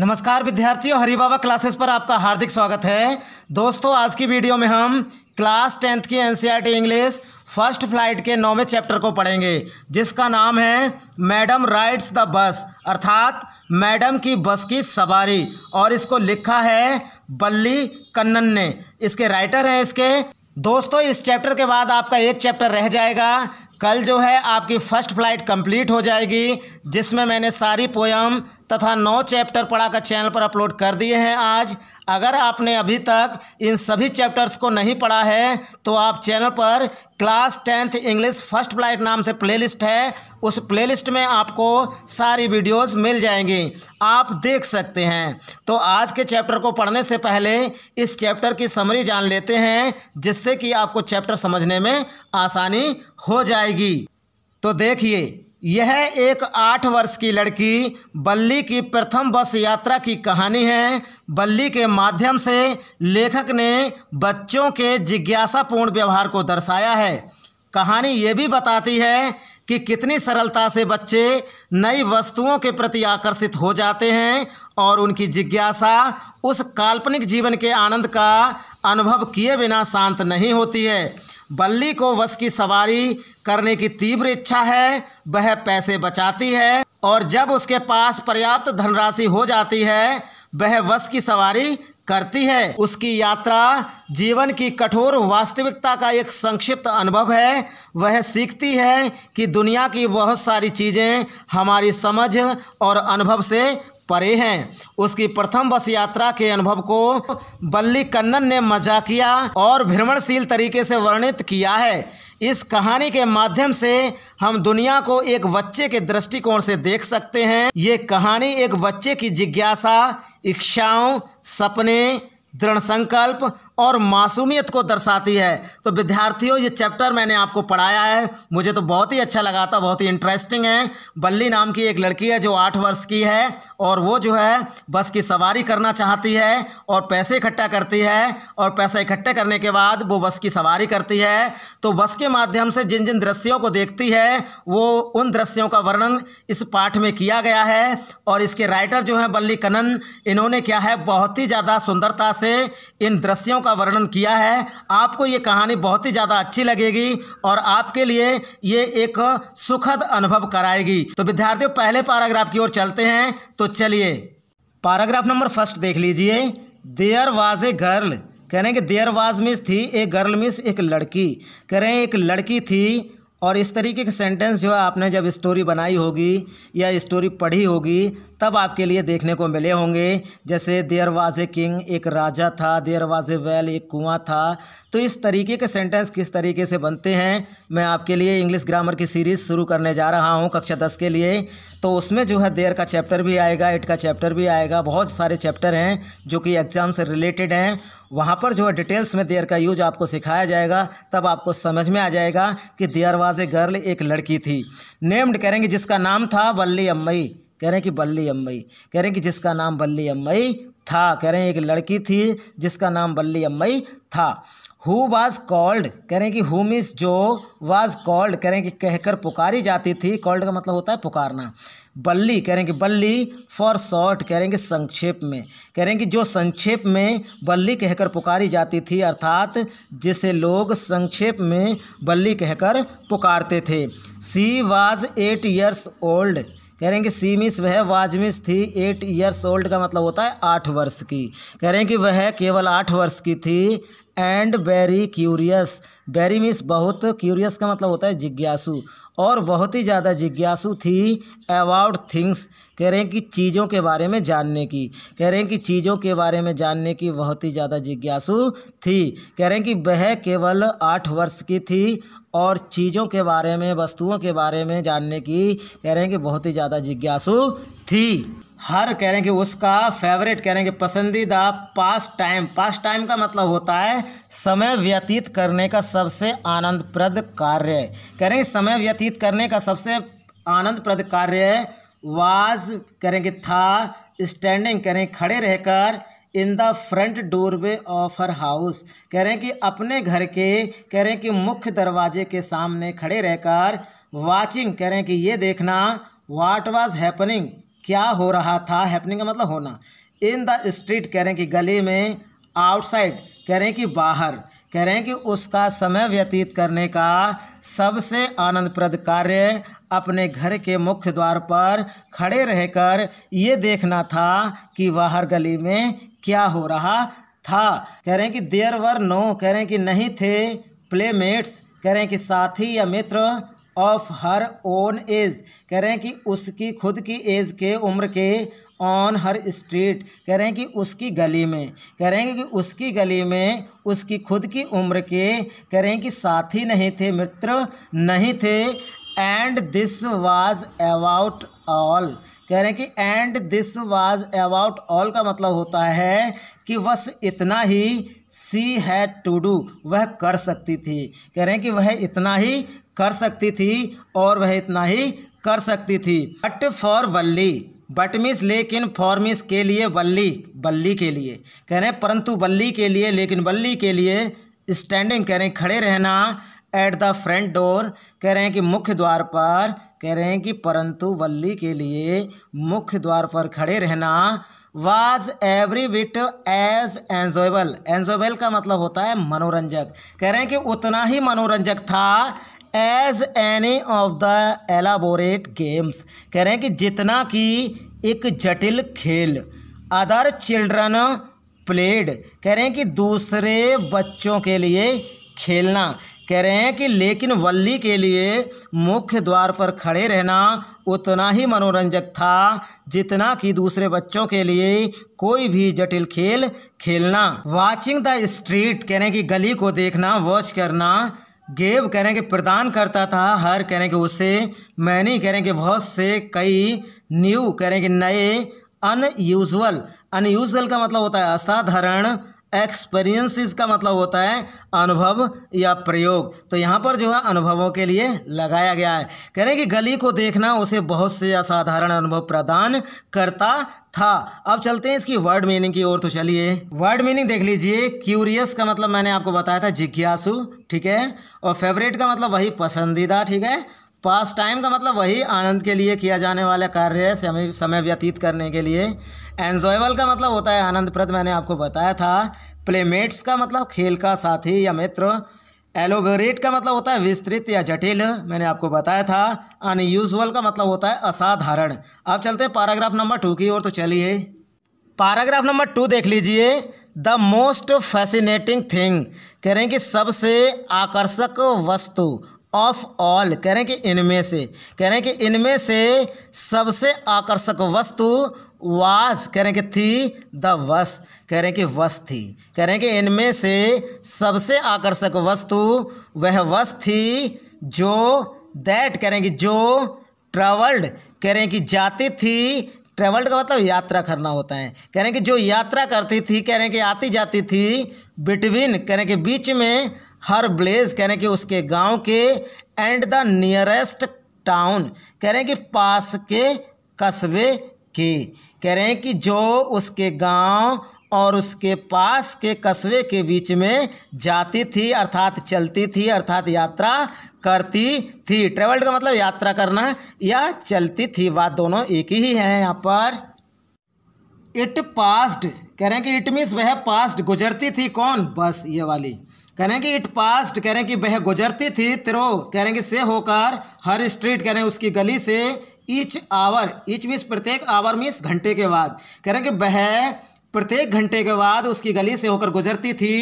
नमस्कार विद्यार्थियों हरी बाबा क्लासेस पर आपका हार्दिक स्वागत है दोस्तों आज की वीडियो में हम क्लास टेंथ की NCERT English e first flight के नौवें चैप्टर को पढ़ेंगे जिसका नाम है मैडम राइड्स द बस अर्थात मैडम की बस की सवारी और इसको लिखा है बल्ली कन्नन ने इसके राइटर हैं इसके दोस्तों इस चैप्टर के बाद आपका एक चैप्टर रह जाएगा कल जो है आपकी फ़र्स्ट फ्लाइट कंप्लीट हो जाएगी जिसमें मैंने सारी पोयम तथा नौ चैप्टर पढ़ाकर चैनल पर अपलोड कर दिए हैं आज अगर आपने अभी तक इन सभी चैप्टर्स को नहीं पढ़ा है तो आप चैनल पर class tenth English first flight नाम से प्लेलिस्ट है उस प्लेलिस्ट में आपको सारी वीडियोस मिल जाएंगी आप देख सकते हैं तो आज के चैप्टर को पढ़ने से पहले इस चैप्टर की समरी जान लेते हैं जिससे कि आपको चैप्टर समझने में आसानी हो जाएगी तो देखिए यह एक आठ वर्ष की लड़की बल्ली की प्रथम बस यात्रा की कहानी है बल्ली के माध्यम से लेखक ने बच्चों के जिज्ञासापूर्ण व्यवहार को दर्शाया है कहानी ये भी बताती है कि कितनी सरलता से बच्चे नई वस्तुओं के प्रति आकर्षित हो जाते हैं और उनकी जिज्ञासा उस काल्पनिक जीवन के आनंद का अनुभव किए बिना शांत नहीं होती है बल्ली को बस की सवारी करने की तीव्र इच्छा है वह पैसे बचाती है और जब उसके पास पर्याप्त धनराशि हो जाती है वह वश की सवारी करती है उसकी यात्रा जीवन की कठोर वास्तविकता का एक संक्षिप्त अनुभव है वह सीखती है कि दुनिया की बहुत सारी चीज़ें हमारी समझ और अनुभव से परे हैं उसकी प्रथम बस यात्रा के अनुभव को बल्ली कन्नन ने मजाकिया और भ्रमणशील तरीके से वर्णित किया है इस कहानी के माध्यम से हम दुनिया को एक बच्चे के दृष्टिकोण से देख सकते हैं ये कहानी एक बच्चे की जिज्ञासा इच्छाओं सपने दृढ़ संकल्प और मासूमियत को दर्शाती है तो विद्यार्थियों ये चैप्टर मैंने आपको पढ़ाया है मुझे तो बहुत ही अच्छा लगा था बहुत ही इंटरेस्टिंग है बल्ली नाम की एक लड़की है जो आठ वर्ष की है और वो जो है बस की सवारी करना चाहती है और पैसे इकट्ठा करती है और पैसा इकट्ठा करने के बाद वो बस की सवारी करती है तो बस के माध्यम से जिन जिन दृश्यों को देखती है वो उन दृश्यों का वर्णन इस पाठ में किया गया है और इसके राइटर जो हैं बल्ली कनन इन्होंने क्या है बहुत ही ज़्यादा सुंदरता से इन दृश्यों का का वर्णन किया है आपको ये कहानी बहुत ही ज़्यादा अच्छी लगेगी और आपके लिए ये एक सुखद अनुभव कराएगी तो विद्यार्थियों पहले पैराग्राफ की ओर चलते हैं तो चलिए पैराग्राफ नंबर फर्स्ट देख लीजिए देयर वाज ए गर्ल कह रहे हैं कि देयर वाज मिस थी ए गर्ल मिस एक लड़की कह रहे हैं एक लड़की थी और इस तरीके के सेंटेंस जो है आपने जब स्टोरी बनाई होगी या स्टोरी पढ़ी होगी तब आपके लिए देखने को मिले होंगे जैसे देयर वाज ए किंग एक राजा था देयर वाज ए वेल एक कुआं था तो इस तरीके के सेंटेंस किस तरीके से बनते हैं मैं आपके लिए इंग्लिश ग्रामर की सीरीज़ शुरू करने जा रहा हूँ कक्षा दस के लिए तो उसमें जो है देयर का चैप्टर भी आएगा इट का चैप्टर भी आएगा बहुत सारे चैप्टर हैं जो कि एग्ज़ाम से रिलेटेड हैं वहाँ पर जो है डिटेल्स में देयर का यूज आपको सिखाया जाएगा तब आपको समझ में आ जाएगा कि देयर वाज ए गर्ल एक लड़की थी नेम्ड करेंगे जिसका नाम था बल्ली अम्मई कह रहे हैं कि बल्ली अम्मई कह रहे हैं कि जिसका नाम बल्ली अम्मई था कह रहे हैं एक लड़की थी जिसका नाम बल्ली अम्मई था हु वाज कॉल्ड कह रहे हैं कि हुम इज जो वाज कॉल्ड कह रहे हैं कि कहकर पुकारी जाती थी कॉल्ड का मतलब होता है पुकारना बल्ली कह रहे हैं कि बल्ली फॉर शॉर्ट कह रहे हैं कि संक्षेप में कह रहे हैं कि जो संक्षेप में बल्ली कहकर पुकारी जाती थी अर्थात जिसे लोग संक्षेप में बल्ली कहकर पुकारते थे she was eight years old कह रहे हैं कि सी मिस वह वाजमिस थी एट ईयर्स ओल्ड का मतलब होता है आठ वर्ष की कह रहे हैं कि वह केवल आठ वर्ष की थी and very curious very miss बहुत क्यूरियस का मतलब होता है जिज्ञासु और बहुत ही ज़्यादा जिज्ञासु थी अबाउट थिंग्स कह रहे हैं कि चीज़ों के बारे में जानने की कह रहे हैं कि चीज़ों के बारे में जानने की बहुत ही ज़्यादा जिज्ञासु थी कह रहे हैं कि वह केवल आठ वर्ष की थी और चीज़ों के बारे में वस्तुओं के बारे में जानने की कह रहे हैं कि बहुत ही ज़्यादा जिज्ञासु थी हर कह रहे हैं कि उसका फेवरेट कह रहे हैं कि पसंदीदा पास टाइम पास टाइम का मतलब होता है समय व्यतीत करने का सबसे आनंदप्रद कार्य कह रहे हैं समय व्यतीत करने का सबसे आनंदप्रद कार्य वाज कह हैं कि था स्टैंडिंग करें खड़े रहकर in the front doorway of her house कह रहे हैं कि अपने घर के कह रहे हैं कि मुख्य दरवाजे के सामने खड़े रहकर वाचिंग कह रहे हैं कि ये देखना वाट वॉज हैपनिंग क्या हो रहा था हैपनिंग का मतलब होना इन द स्ट्रीट कह रहे हैं कि गली में आउटसाइड कह रहे हैं कि बाहर कह रहे हैं कि उसका समय व्यतीत करने का सबसे आनंदप्रद कार्य अपने घर के मुख्य द्वार पर खड़े रहकर ये देखना था कि बाहर गली में क्या हो रहा था कह रहे हैं कि देयर वर नो कह रहे हैं कि नहीं थे प्लेमेट्स कह रहे हैं कि साथी या मित्र ऑफ हर ओन एज कह रहे हैं कि उसकी खुद की एज के उम्र के ऑन हर स्ट्रीट कह रहे हैं कि उसकी गली में कह रहे हैं कि उसकी गली में उसकी खुद की उम्र के कह रहे हैं कि साथी नहीं थे मित्र नहीं थे and this was about all कह रहे हैं कि and this was about all का मतलब होता है कि बस इतना ही सी हैड टू डू वह कर सकती थी कह रहे हैं कि वह इतना ही कर सकती थी और वह इतना ही कर सकती थी but for Valli but miss लेकिन मिस के लिए वल्ली बल्ली के लिए कह रहे हैं परंतु बल्ली के लिए लेकिन बल्ली के लिए स्टैंडिंग कह रहे हैं खड़े रहना एट द फ्रंट डोर कह रहे हैं कि मुख्य द्वार पर कह रहे हैं कि परंतु वल्ली के लिए मुख्य द्वार पर खड़े रहना was every bit as enjoyable enjoyable का मतलब होता है मनोरंजक कह रहे हैं कि उतना ही मनोरंजक था as any of the elaborate games कह रहे हैं कि जितना कि एक जटिल खेल अदर चिल्ड्रन प्लेड कह रहे हैं कि दूसरे बच्चों के लिए खेलना कह रहे हैं कि लेकिन वल्ली के लिए मुख्य द्वार पर खड़े रहना उतना ही मनोरंजक था जितना कि दूसरे बच्चों के लिए कोई भी जटिल खेल खेलना वाचिंग द स्ट्रीट कह रहे हैं कि गली को देखना वॉच करना गेव कह रहे हैं कि प्रदान करता था हर कह रहे हैं कि उसे मैनी कह रहे हैं कि बहुत से कई न्यू कह रहे हैं कि नए अनयूजल अनयूजल का मतलब होता है असाधारण एक्सपीरियंसिस का मतलब होता है अनुभव या प्रयोग तो यहाँ पर जो है अनुभवों के लिए लगाया गया है कह रहे हैं कि गली को देखना उसे बहुत से असाधारण अनुभव प्रदान करता था अब चलते हैं इसकी वर्ड मीनिंग की ओर तो चलिए वर्ड मीनिंग देख लीजिए क्यूरियस का मतलब मैंने आपको बताया था जिज्ञासु ठीक है और फेवरेट का मतलब वही पसंदीदा ठीक है पास टाइम का मतलब वही आनंद के लिए किया जाने वाला कार्य है समय व्यतीत करने के लिए एन्जॉयबल का मतलब होता है आनंदप्रद मैंने आपको बताया था प्लेमेट्स का मतलब खेल का साथी या मित्र एलोबोरेट का मतलब होता है विस्तृत या जटिल मैंने आपको बताया था अनयूजल का मतलब होता है असाधारण अब चलते हैं पैराग्राफ नंबर टू की ओर तो चलिए पैराग्राफ नंबर टू देख लीजिए द मोस्ट फैसिनेटिंग थिंग कह रहे हैं कि सबसे आकर्षक वस्तु ऑफ ऑल कह रहे हैं कि इनमें से कह रहे हैं कि इनमें से सबसे आकर्षक वस्तु वास कह रहे कि थी द वस कह रहे हैं कि वस थी कह रहे हैं कि इनमें से सबसे आकर्षक वस्तु वह वस थी जो दैट कह रहे हैं कि जो ट्रेवल्ड कह रहे हैं कि जाती थी ट्रेवल्ड का मतलब यात्रा करना होता है कह रहे हैं कि जो यात्रा करती थी कह रहे हैं कि आती जाती थी बिटवीन कह रहे हैं कि बीच में हर ब्लेज कह रहे हैं कि उसके गांव के एंड द नियरेस्ट टाउन कह रहे हैं कि पास के कस्बे की कह रहे हैं कि जो उसके गांव और उसके पास के कस्बे के बीच में जाती थी अर्थात चलती थी अर्थात यात्रा करती थी ट्रेवल्ड का मतलब यात्रा करना या चलती थी बात दोनों एक ही है यहाँ पर इट पास्ड कह रहे हैं कि इट मीन्स वह पास्ट गुजरती थी कौन बस ये वाली कह रहे हैं कि इट पास्ट कह रहे हैं कि वह गुजरती थी त्रो कह रहे हैं कि से होकर हर स्ट्रीट कह रहे हैं उसकी गली से ईच आवर ईच मीन्स प्रत्येक आवर मीन्स घंटे के बाद कह रहे हैं कि वह प्रत्येक घंटे के बाद उसकी गली से होकर गुजरती थी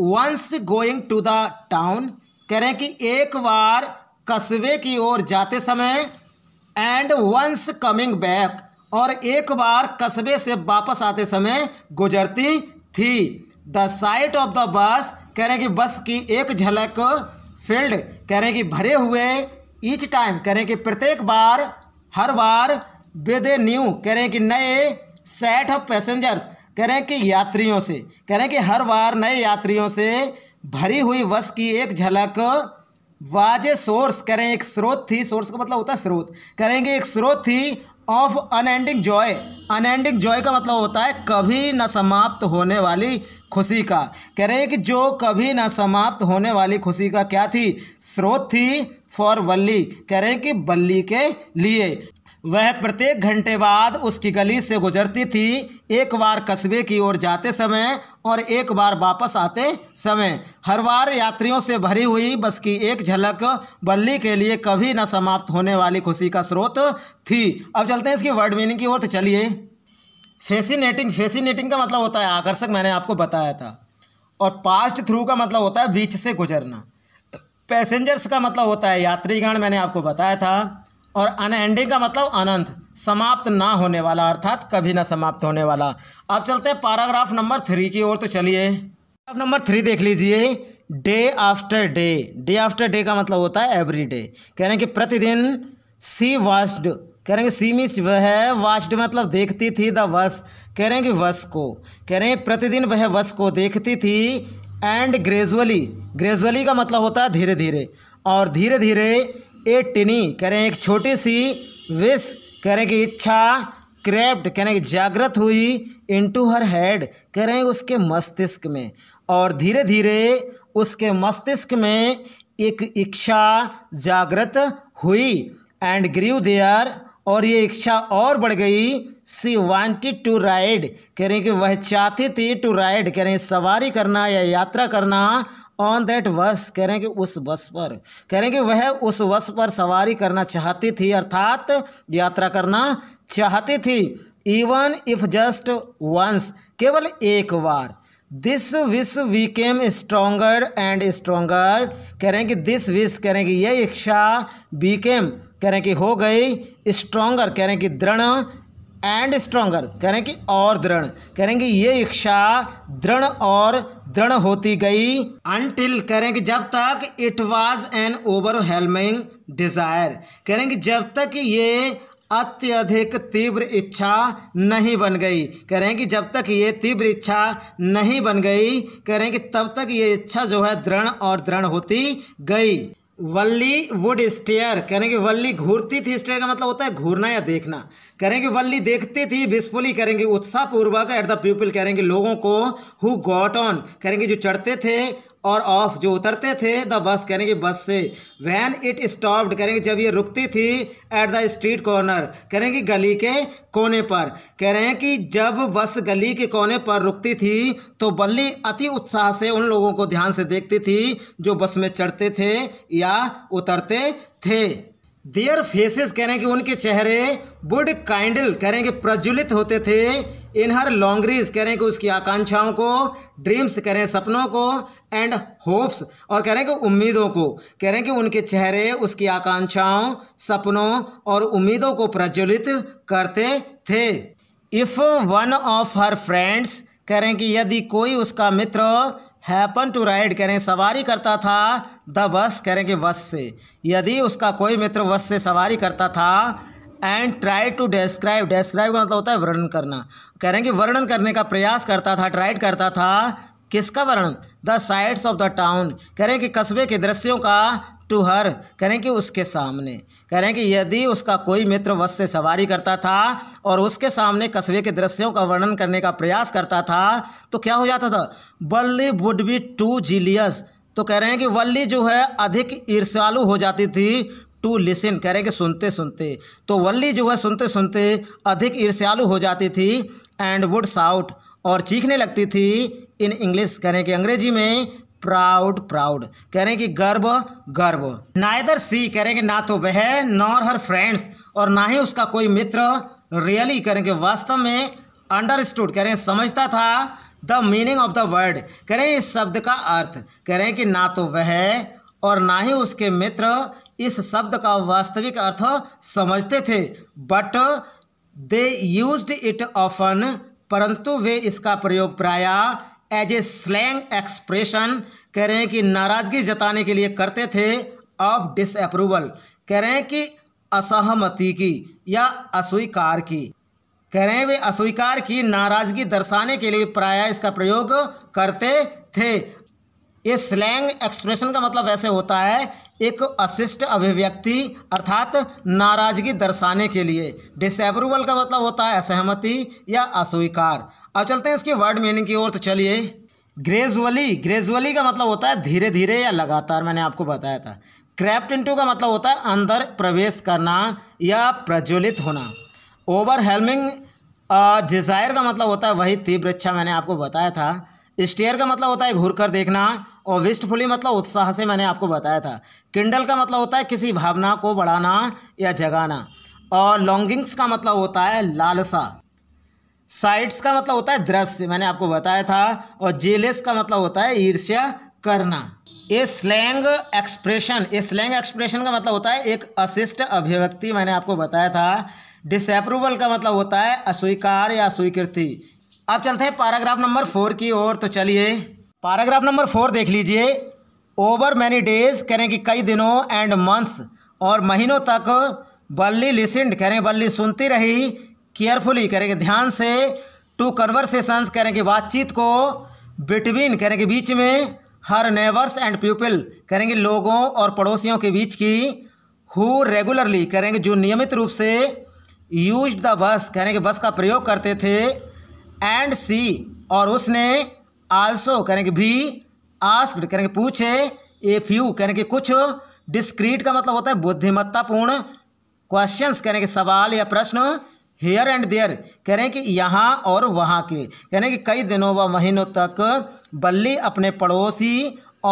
once going to the town कह रहे हैं कि एक बार कस्बे की ओर जाते समय एंड वंस कमिंग बैक और एक बार कस्बे से वापस आते समय गुजरती थी the site of the bus कह रहे हैं कि बस की एक झलक फील्ड कह रहे हैं कि भरे हुए ईच टाइम कह रहे हैं कि प्रत्येक बार हर बार ए न्यू कह रहे हैं कि नए सेट ऑफ पैसेंजर्स कह रहे हैं कि यात्रियों से कह रहे हैं कि हर बार नए यात्रियों से भरी हुई बस की एक झलक वाजे सोर्स करें एक स्रोत थी सोर्स का मतलब होता है स्रोत करेंगे एक स्रोत थी of unending joy unending joy का मतलब होता है कभी ना समाप्त होने वाली खुशी का कह रहे हैं कि जो कभी ना समाप्त होने वाली खुशी का क्या थी स्रोत थी फॉर वल्ली कह रहे हैं कि बल्ली के लिए वह प्रत्येक घंटे बाद उसकी गली से गुजरती थी एक बार कस्बे की ओर जाते समय और एक बार वापस आते समय हर बार यात्रियों से भरी हुई बस की एक झलक बल्ली के लिए कभी न समाप्त होने वाली खुशी का स्रोत थी अब चलते हैं इसकी वर्ड मीनिंग की ओर तो चलिए फैसिनेटिंग फैसिनेटिंग का मतलब होता है आकर्षक मैंने आपको बताया था और पास्ट थ्रू का मतलब होता है बीच से गुजरना पैसेंजर्स का मतलब होता है यात्रीगण मैंने आपको बताया था और अनएंडिंग का मतलब अनंत समाप्त ना होने वाला अर्थात कभी ना समाप्त होने वाला अब चलते हैं पैराग्राफ नंबर थ्री की ओर तो चलिए पैराग्राफ नंबर थ्री देख लीजिए day after day day after day का मतलब होता है एवरी डे कह रहे हैं कि प्रतिदिन सी वास्ड कह रहे हैं कि सी मीन्स वह वास्ड मतलब देखती थी द वस कह रहे हैं कि वस को कह रहे हैं प्रतिदिन वह वस को देखती थी एंड ग्रेजुअली ग्रेजुअली का मतलब होता है धीरे धीरे और धीरे धीरे टिनी कह रहे हैं एक छोटी सी विश कह रहे हैं कि इच्छा क्रैप्ड कह रहे हैं कि जागृत हुई इनटू हर हेड कह रहे हैं उसके मस्तिष्क में और धीरे धीरे उसके मस्तिष्क में एक इच्छा जागृत हुई एंड ग्रीव देयर और ये इच्छा और बढ़ गई सी वांटेड टू राइड कह रहे हैं कि वह चाहती थी टू राइड कह हैं सवारी करना या यात्रा करना ऑन दैट बस कह रहे हैं कि उस बस पर कह रहे हैं कि वह उस बस पर सवारी करना चाहती थी अर्थात यात्रा करना चाहती थी इवन इफ जस्ट वंस केवल एक बार this wish became stronger and stronger कह रहे हैं कि दिस विश कह रहे हैं कि यह इच्छा बी केम कह रहे हैं कि हो गई स्ट्रोंगर कह रहे हैं कि दृढ़ एंड स्ट्रोंगर कह रहे हैं कि और दृढ़ कह रहे हैं कि ये इच्छा दृढ़ और दृढ़ होती गई अनटिल कह रहे हैं कि जब तक it was an overwhelming desire कह रहे हैं कि जब तक ये अत्यधिक तीव्र इच्छा नहीं बन गई कह रहे हैं कि जब तक ये तीव्र इच्छा नहीं बन गई कह रहे हैं कि तब तक ये इच्छा जो है दृढ़ और दृढ़ होती गई वल्ली वुड स्टेयर कह रहे हैं कि वल्ली घूरती थी स्टेयर का मतलब होता है घूरना या देखना कह रहे हैं कि वल्ली देखती थी विस्फुली करेंगे उत्साहपूर्वक एट द पीपल कि लोगों को हु गॉट ऑन कि जो चढ़ते थे और ऑफ जो उतरते थे द बस करेंगे बस से वैन इट स्टॉप्ड करेंगे जब ये रुकती थी एट द स्ट्रीट कॉर्नर करेंगे गली के कोने पर कह रहे हैं कि जब बस गली के कोने पर रुकती थी तो बल्ली अति उत्साह से उन लोगों को ध्यान से देखती थी जो बस में चढ़ते थे या उतरते थे देयर फेसेस कह रहे हैं कि उनके चेहरे वुड काइंडल कह रहे हैं कि प्रज्वलित होते थे इन हर लॉन्ग्रीज कह रहे हैं कि उसकी आकांक्षाओं को ड्रीम्स कह रहे हैं सपनों को एंड होप्स और कह रहे हैं कि उम्मीदों को कह रहे हैं कि उनके चेहरे उसकी आकांक्षाओं सपनों और उम्मीदों को प्रज्वलित करते थे if one of her friends कह रहे हैं कि यदि कोई उसका मित्र हैपन टू राइड करें सवारी करता था द बस कि बस से यदि उसका कोई मित्र बस से सवारी करता था and try to describe describe का मतलब होता है वर्णन करना कह रहे हैं कि वर्णन करने का प्रयास करता था ट्राइड करता था किसका वर्णन the sides of the town कह रहे हैं कि कस्बे के दृश्यों का टू हर करें कि उसके सामने करें कि यदि उसका कोई मित्र वश से सवारी करता था और उसके सामने कस्बे के दृश्यों का वर्णन करने का प्रयास करता था तो क्या हो जाता था बल्ली वुड बी टू जीलियस तो कह रहे हैं कि वल्ली जो है अधिक ईर्ष्यालु हो जाती थी टू लिसन कह रहे हैं कि सुनते सुनते तो वल्ली जो है सुनते सुनते अधिक ईर्ष्यालु हो जाती थी एंड वुड साउट और चीखने लगती थी इन इंग्लिश कह रहे हैं कि अंग्रेजी में प्राउड प्राउड कह रहे हैं कि गर्व गर्व नायदर सी कह रहे हैं कि ना तो वह नॉर हर फ्रेंड्स और ना ही उसका कोई मित्र रियली कह रहे हैं कि वास्तव में अंडरस्टूड कह रहे हैं समझता था the meaning of the word कह रहे हैं इस शब्द का अर्थ कह रहे हैं कि ना तो वह और ना ही उसके मित्र इस शब्द का वास्तविक अर्थ समझते थे but they use it often परंतु वे इसका प्रयोग प्रायः एज ए स्लैंग एक्सप्रेशन कह रहे हैं कि नाराज़गी जताने के लिए करते थे ऑफ डिसअप्रूवल कह रहे हैं कि असहमति की या अस्वीकार की कह रहे हैं वे अस्वीकार की नाराज़गी दर्शाने के लिए प्राय इसका प्रयोग करते थे ये स्लैंग एक्सप्रेशन का मतलब ऐसे होता है एक अशिष्ट अभिव्यक्ति अर्थात नाराज़गी दर्शाने के लिए डिसअप्रूवल का मतलब होता है असहमति या अस्वीकार अब चलते हैं इसके वर्ड मीनिंग की ओर तो चलिए ग्रेजुअली ग्रेजुअली का मतलब होता है धीरे धीरे या लगातार मैंने आपको बताया था क्रैप्ट इंटू का मतलब होता है अंदर प्रवेश करना या प्रज्वलित होना ओवर हेलमिंग डिज़ायर का मतलब होता है वही तीव्र इच्छा मैंने आपको बताया था स्टेयर का मतलब होता है घूर कर देखना और विस्टफुली मतलब उत्साह से मैंने आपको बताया था किंडल का मतलब होता है किसी भावना को बढ़ाना या जगाना और लॉन्गिंग्स का मतलब होता है लालसा साइट्स का मतलब होता है दृश्य मैंने आपको बताया था और जेलेस का मतलब होता है ईर्ष्या करना ये स्लैंग एक्सप्रेशन ये स्लैंग एक्सप्रेशन का मतलब होता है एक अशिष्ट अभिव्यक्ति मैंने आपको बताया था डिसअप्रूवल का मतलब होता है अस्वीकार या अस्वीकृति अब चलते हैं पैराग्राफ नंबर फोर की ओर तो चलिए पैराग्राफ नंबर फोर देख लीजिए ओवर मैनी डेज कह रहे हैं कि कई दिनों एंड मंथ्स और महीनों तक बल्ली लिसेंड कह रहे हैं बल्ली सुनती रही केयरफुली करेंगे ध्यान से टू कन्वर्सेशंस करेंगे बातचीत को बिटवीन करेंगे बीच में हर नेवर्स एंड पीपल करेंगे लोगों और पड़ोसियों के बीच की हु रेगुलरली करेंगे जो नियमित रूप से यूज द बस करेंगे बस का प्रयोग करते थे एंड सी और उसने आल्सो करेंगे भी आस्क्ड करेंगे पूछे ए फ्यू करेंगे कुछ डिस्क्रीट का मतलब होता है बुद्धिमत्तापूर्ण क्वेश्चंस करेंगे सवाल या प्रश्न हेयर एंड देयर कह रहे हैं कि यहाँ और वहाँ के कह रहे हैं कि कई दिनों व महीनों तक बल्ली अपने पड़ोसी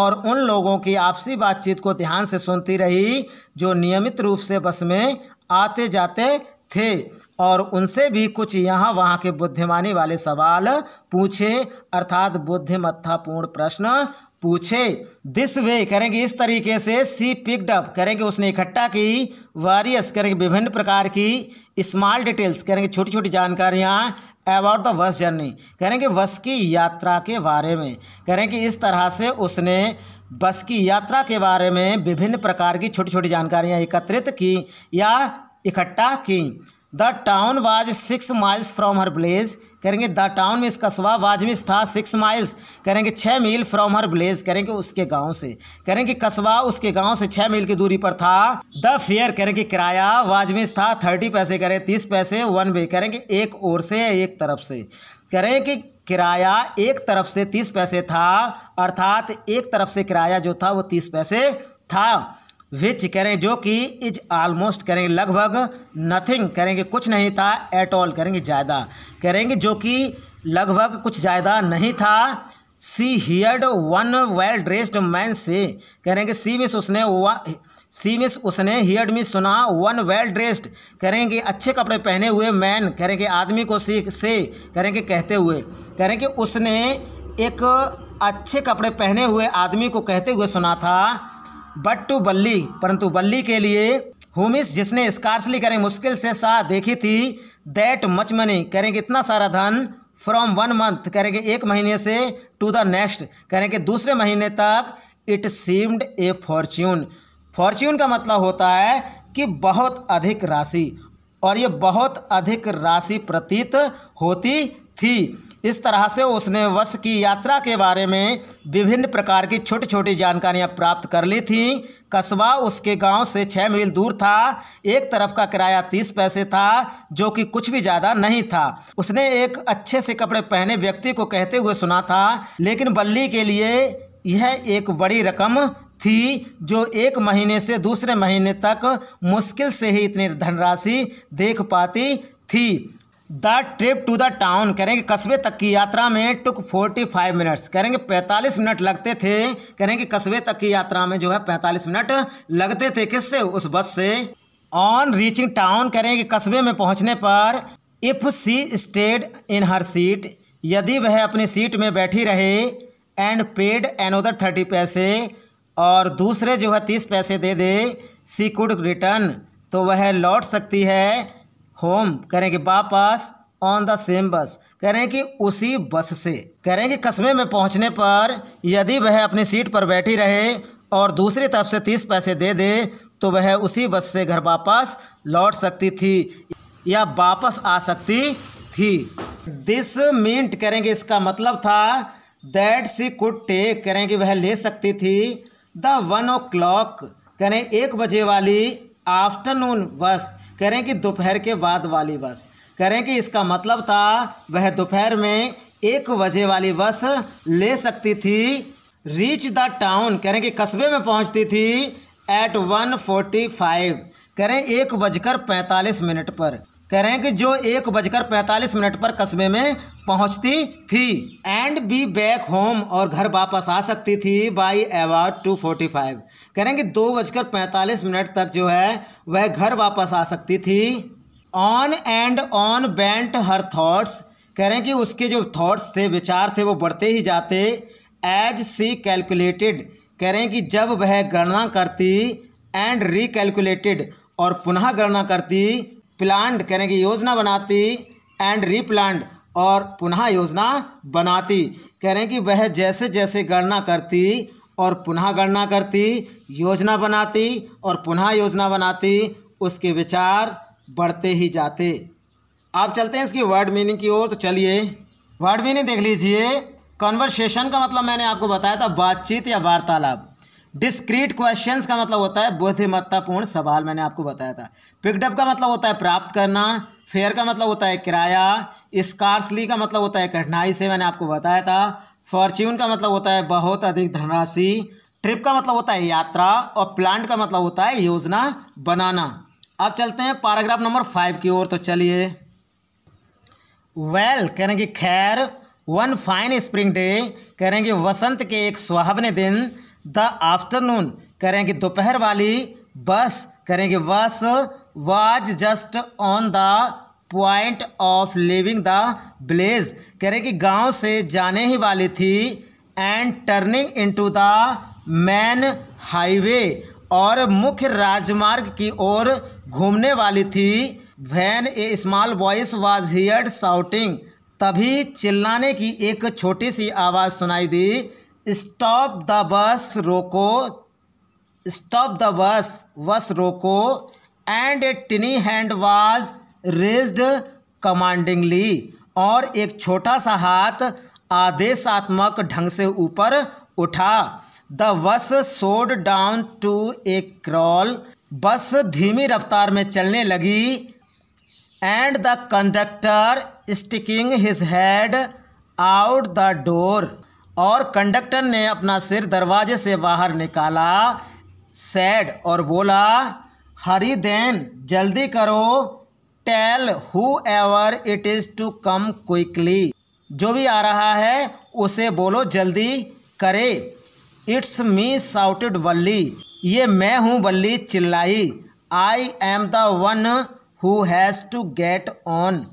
और उन लोगों की आपसी बातचीत को ध्यान से सुनती रही जो नियमित रूप से बस में आते जाते थे और उनसे भी कुछ यहाँ वहाँ के बुद्धिमानी वाले सवाल पूछे अर्थात बुद्धिमत्तापूर्ण प्रश्न पूछे दिस वे करेंगे इस तरीके से सी पिकडअप करेंगे उसने इकट्ठा की वारियस करेंगे विभिन्न प्रकार की स्मॉल डिटेल्स कह रहे हैं छोटी छोटी जानकारियाँ अबाउट द बस जर्नी कह रहे हैं कि बस की यात्रा के बारे में कह रहे हैं कि इस तरह से उसने बस की यात्रा के बारे में विभिन्न प्रकार की छोटी छोटी जानकारियाँ एकत्रित की या इकट्ठा की the town was six miles from her place करेंगे द टाउन में इसका स्वाब वाजमी था सिक्स माइल्स करेंगे छः मील फ्रॉम हर विलेज करेंगे उसके गांव से करेंगे कस्बा उसके गांव से छः मील की दूरी पर था द फेयर करेंगे किराया वाजमी था थर्टी पैसे करें तीस पैसे वन वे करेंगे एक ओर से या एक तरफ से करें कि किराया एक तरफ से तीस पैसे था अर्थात एक तरफ से किराया जो था वो तीस पैसे था विच करें जो कि इज ऑलमोस्ट करेंगे लगभग नथिंग करेंगे कुछ नहीं था एट ऑल करेंगे ज़्यादा करेंगे जो कि लगभग कुछ ज़्यादा नहीं था she heard one well dressed man से करेंगे सी मिस उसने सी मिस उसने हियर्ड मिस सुना वन वेल ड्रेस्ड करेंगे अच्छे कपड़े पहने हुए मैन करेंगे आदमी को सी से करेंगे कहते हुए करेंगे उसने एक अच्छे कपड़े पहने हुए आदमी को कहते हुए सुना था बट टू बल्ली परंतु बल्ली के लिए होमिस जिसने स्कार्सली करें मुश्किल से सा देखी थी दैट मच मनी करें इतना सारा धन फ्रॉम वन मंथ करेंगे एक महीने से टू द नेक्स्ट करेंगे दूसरे महीने तक it seemed a fortune fortune का मतलब होता है कि बहुत अधिक राशि और ये बहुत अधिक राशि प्रतीत होती थी इस तरह से उसने वश की यात्रा के बारे में विभिन्न प्रकार की छोटी छोटी जानकारियां प्राप्त कर ली थीं कस्बा उसके गांव से छः मील दूर था एक तरफ का किराया तीस पैसे था जो कि कुछ भी ज़्यादा नहीं था उसने एक अच्छे से कपड़े पहने व्यक्ति को कहते हुए सुना था लेकिन बल्ली के लिए यह एक बड़ी रकम थी जो एक महीने से दूसरे महीने तक मुश्किल से ही इतनी धनराशि देख पाती थी the trip to the town कह रहे हैं कि कस्बे तक की यात्रा में टुक फोर्टी फाइव मिनट्स कह रहे हैं पैंतालीस मिनट लगते थे कह रहे हैं कि कस्बे तक की यात्रा में जो है पैंतालीस मिनट लगते थे किससे उस बस से ऑन रीचिंग टाउन कह रहे हैं कि कस्बे में पहुंचने पर if she stayed in her seat यदि वह अपनी सीट में बैठी रहे एंड पेड एनोदर थर्टी पैसे और दूसरे जो है तीस पैसे दे दे सी कुड रिटर्न तो वह लौट सकती है होम करेंगे वापस ऑन द सेम बस करें कि उसी बस से करें कि कस्बे में पहुंचने पर यदि वह अपनी सीट पर बैठी रहे और दूसरी तरफ से तीस पैसे दे दे तो वह उसी बस से घर वापस लौट सकती थी या वापस आ सकती थी दिस मिनट करेंगे इसका मतलब था दैट सी कुड टेक करें कि वह ले सकती थी द वन ओ क्लॉक करें एक बजे वाली आफ्टरनून बस करें कि दोपहर के बाद वाली बस करें कि इसका मतलब था वह दोपहर में एक बजे वाली बस ले सकती थी रीच द टाउन करें कि कस्बे में पहुंचती थी एट वन फोर्टी फाइव करें एक बजकर पैंतालीस मिनट पर कह रहे हैं कि जो एक बजकर पैंतालीस मिनट पर कस्बे में पहुंचती थी एंड बी बैक होम और घर वापस आ सकती थी by about two forty five कह रहे हैं कि दो बजकर पैंतालीस मिनट तक जो है वह घर वापस आ सकती थी on and on bent her thoughts कह रहे हैं कि उसके जो थाट्स थे विचार थे वो बढ़ते ही जाते एज सी कैलकुलेटेड कह रहे हैं कि जब वह गणना करती एंड रिकैलकुलेटेड और पुनः गणना करती प्लांट कहने की योजना बनाती एंड रीप्लांट और पुनः योजना बनाती कह रहे हैं कि वह जैसे जैसे गणना करती और पुनः गणना करती योजना बनाती और पुनः योजना बनाती उसके विचार बढ़ते ही जाते आप चलते हैं इसकी वर्ड मीनिंग की ओर तो चलिए वर्ड मीनिंग देख लीजिए कन्वर्सेशन का मतलब मैंने आपको बताया था बातचीत या वार्तालाप डिस्क्रीट क्वेश्चंस का मतलब होता है बुद्धिमत्तापूर्ण सवाल मैंने आपको बताया था पिकडअप का मतलब होता है प्राप्त करना फेयर का मतलब होता है किराया स्कार्सली का मतलब होता है कठिनाई से मैंने आपको बताया था फॉर्च्यून का मतलब होता है बहुत अधिक धनराशि ट्रिप का मतलब होता है यात्रा और प्लांट का मतलब होता है योजना बनाना अब चलते हैं पैराग्राफ नंबर फाइव की ओर तो चलिए वेल well, करेंगे खैर वन फाइन स्प्रिंग डे कि वसंत के एक सुहावने दिन द आफ्टरनून करेंगे दोपहर वाली बस करेंगे bus was just on the point of leaving the village करेंगे गांव से जाने ही वाली थी and turning into the main highway और मुख्य राजमार्ग की ओर घूमने वाली थी when a small voice was heard shouting तभी चिल्लाने की एक छोटी सी आवाज़ सुनाई दी स्टॉप द बस रोको स्टॉप द बस बस रोको and a tiny hand was raised commandingly और एक छोटा सा हाथ आदेशात्मक ढंग से ऊपर उठा द बस सोड डाउन टू ए क्रॉल बस धीमी रफ्तार में चलने लगी and the conductor sticking his head out the door और कंडक्टर ने अपना सिर दरवाजे से बाहर निकाला सैड और बोला हरी देन जल्दी करो tell whoever it is to come quickly जो भी आ रहा है उसे बोलो जल्दी करे इट्स मी साउटेड वल्ली ये मैं हूँ बल्ली चिल्लाई I am the one who has to get on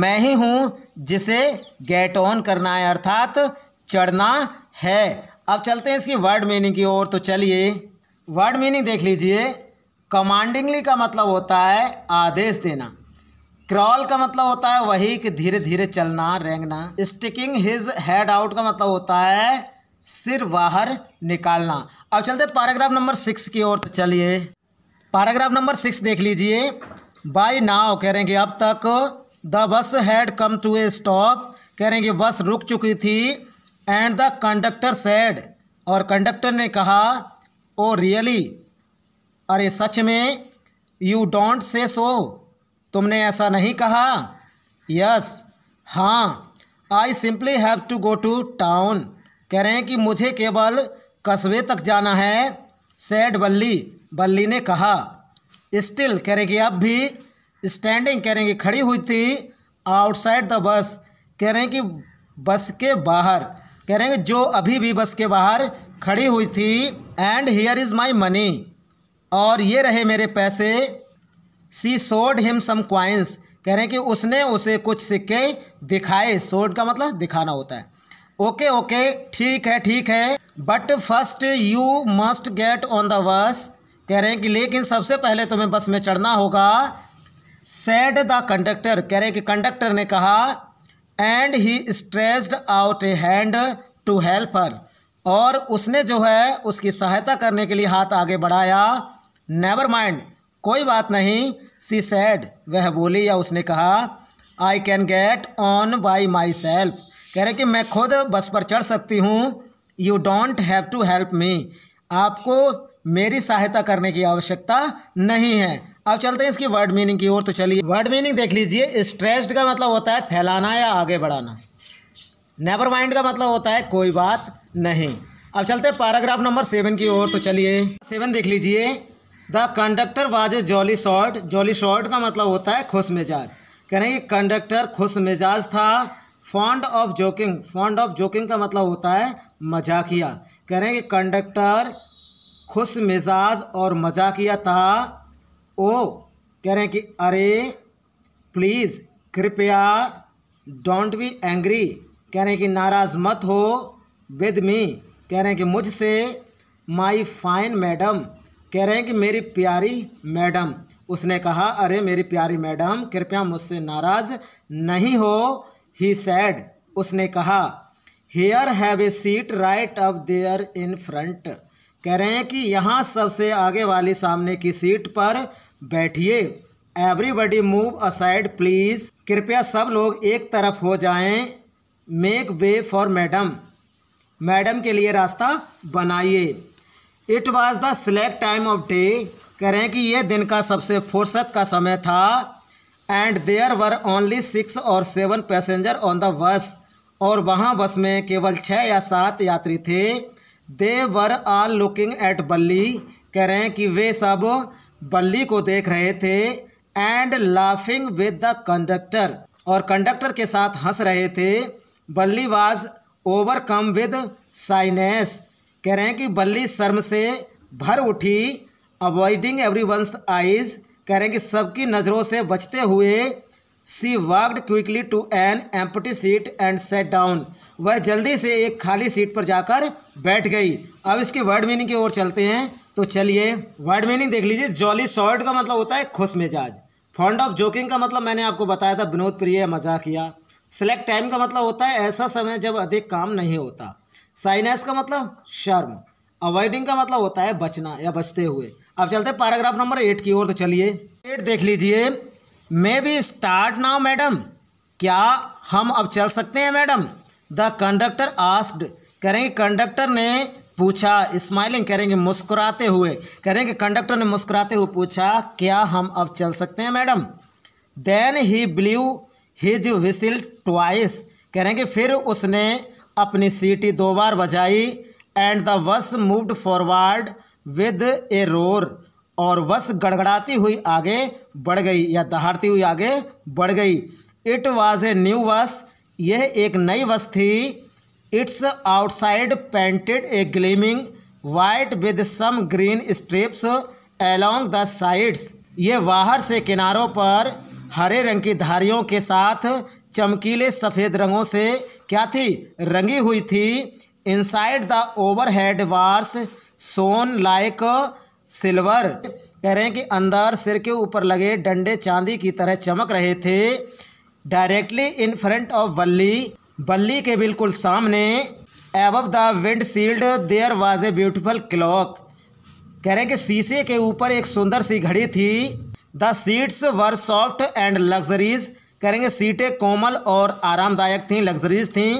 मैं ही हूँ जिसे गेट ऑन करना है अर्थात चढ़ना है अब चलते हैं इसकी वर्ड मीनिंग की ओर तो चलिए वर्ड मीनिंग देख लीजिए कमांडिंगली का मतलब होता है आदेश देना क्रॉल का मतलब होता है वही कि धीरे धीरे चलना रेंगना स्टिकिंग हिज हेड आउट का मतलब होता है सिर बाहर निकालना अब चलते हैं पैराग्राफ नंबर सिक्स की ओर तो चलिए पैराग्राफ नंबर सिक्स देख लीजिए बाई नाव कह रहे हैं कि अब तक the bus had come to a stop कह रहे हैं कि बस रुक चुकी थी एंड द कंडक्टर सैड और कंडक्टर ने कहा ओ रियली अरे सच में यू डोंट से सो तुमने ऐसा नहीं कहा यस हाँ I simply have to go to town कह रहे हैं कि मुझे केवल कस्बे तक जाना है सैड बल्ली बल्ली ने कहा स्टिल कह रहे कि अब भी स्टैंडिंग कह रहे कि खड़ी हुई थी आउटसाइड द बस कह रहे हैं कि बस के बाहर कह रहे हैं जो अभी भी बस के बाहर खड़ी हुई थी and here is my money और ये रहे मेरे पैसे सी सोड हिम सम क्वाइंस कह रहे हैं कि उसने उसे कुछ सिक्के दिखाए सोड का मतलब दिखाना होता है ओके ओके ठीक है ठीक है but first you must get on the bus कह रहे हैं कि लेकिन सबसे पहले तुम्हें बस में चढ़ना होगा सेड द कंडक्टर कह रहे हैं कि कंडक्टर ने कहा and he stretched out a hand to help her और उसने जो है उसकी सहायता करने के लिए हाथ आगे बढ़ाया नेवर माइंड कोई बात नहीं सी सैड वह बोली या उसने कहा I can get on by myself कह रहे कि मैं खुद बस पर चढ़ सकती हूँ you don't have to help me आपको मेरी सहायता करने की आवश्यकता नहीं है अब चलते हैं इसकी वर्ड मीनिंग की ओर तो चलिए वर्ड मीनिंग देख लीजिए स्ट्रेस्ड का मतलब होता है फैलाना या आगे बढ़ाना नेवर माइंड का मतलब होता है कोई बात नहीं अब चलते हैं पैराग्राफ नंबर सेवन की ओर तो चलिए सेवन देख लीजिए the conductor was a jolly sort jolly sort का मतलब होता है खुश मिजाज कह रहे हैं कि कंडक्टर खुश मिजाज था fond of joking fond of joking का मतलब होता है मजाकिया कह रहे हैं कि कंडक्टर खुश मिजाज और मजाकिया था ओ कह रहे हैं कि अरे प्लीज़ कृपया डोंट बी एंग्री कह रहे हैं कि नाराज़ मत हो विद मी कह रहे हैं कि मुझसे माई फाइन मैडम कह रहे हैं कि मेरी प्यारी मैडम उसने कहा अरे मेरी प्यारी मैडम कृपया मुझसे नाराज़ नहीं हो ही सैड उसने कहा here have a seat right up there in front कह रहे हैं कि यहाँ सबसे आगे वाली सामने की सीट पर बैठिए एवरीबडी मूव असाइड प्लीज़ कृपया सब लोग एक तरफ हो जाएं make way for madam madam के लिए रास्ता बनाइए it was the select time of day कह रहे हैं कि यह दिन का सबसे फुर्सत का समय था and there were only six और seven passenger on the bus और वहाँ बस में केवल छः या सात यात्री थे they were are looking at Balli कह रहे हैं कि वे सब बल्ली को देख रहे थे and laughing with the conductor और कंडक्टर के साथ हंस रहे थे बल्ली वाज ओवरकम विद साइनेस कह रहे हैं कि बल्ली शर्म से भर उठी अवॉइडिंग एवरी वंस आइज कह रहे हैं कि सबकी नज़रों से बचते हुए she walked quickly to an empty seat and sat down वह जल्दी से एक खाली सीट पर जाकर बैठ गई अब इसके वर्ड मीनिंग की ओर चलते हैं तो चलिए वर्ड मीनिंग देख लीजिए जॉली शॉर्ट का मतलब होता है खुश मिजाज फॉन्ड ऑफ जोकिंग का मतलब मैंने आपको बताया था विनोद प्रिय मजाक किया सेलेक्ट टाइम का मतलब होता है ऐसा समय जब अधिक काम नहीं होता साइनेस का मतलब शर्म अवॉइडिंग का मतलब होता है बचना या बचते हुए अब चलते हैं पैराग्राफ नंबर एट की ओर तो चलिए एट देख लीजिए may we start now madam क्या हम अब चल सकते हैं मैडम द कंडक्टर आस्क्ड करेंगे कंडक्टर ने पूछा स्माइलिंग करेंगे मुस्कुराते हुए करेंगे कंडक्टर ने मुस्कुराते हुए पूछा क्या हम अब चल सकते हैं madam then he blew his whistle twice करेंगे फिर उसने अपनी सीटी दो बार बजाई and the bus moved forward with a roar और बस गड़गड़ाती हुई आगे बढ़ गई या दहाड़ती हुई आगे बढ़ गई it was a new bus यह एक नई बस थी its outside painted a gleaming white with some green stripes along the sides ये बाहर से किनारों पर हरे रंग की धारियों के साथ चमकीले सफ़ेद रंगों से क्या थी रंगी हुई थी inside the overhead bars shone like silver कह रहे हैं कि अंदर सिर के ऊपर लगे डंडे चांदी की तरह चमक रहे थे डायरेक्टली इन फ्रंट ऑफ बल्ली बल्ली के बिल्कुल सामने above the windshield there was a beautiful clock कह रहे हैं कि शीशे के ऊपर एक सुंदर सी घड़ी थी the seats were soft and luxuries करेंगे सीटें कोमल और आरामदायक थीं लग्जरीज थीं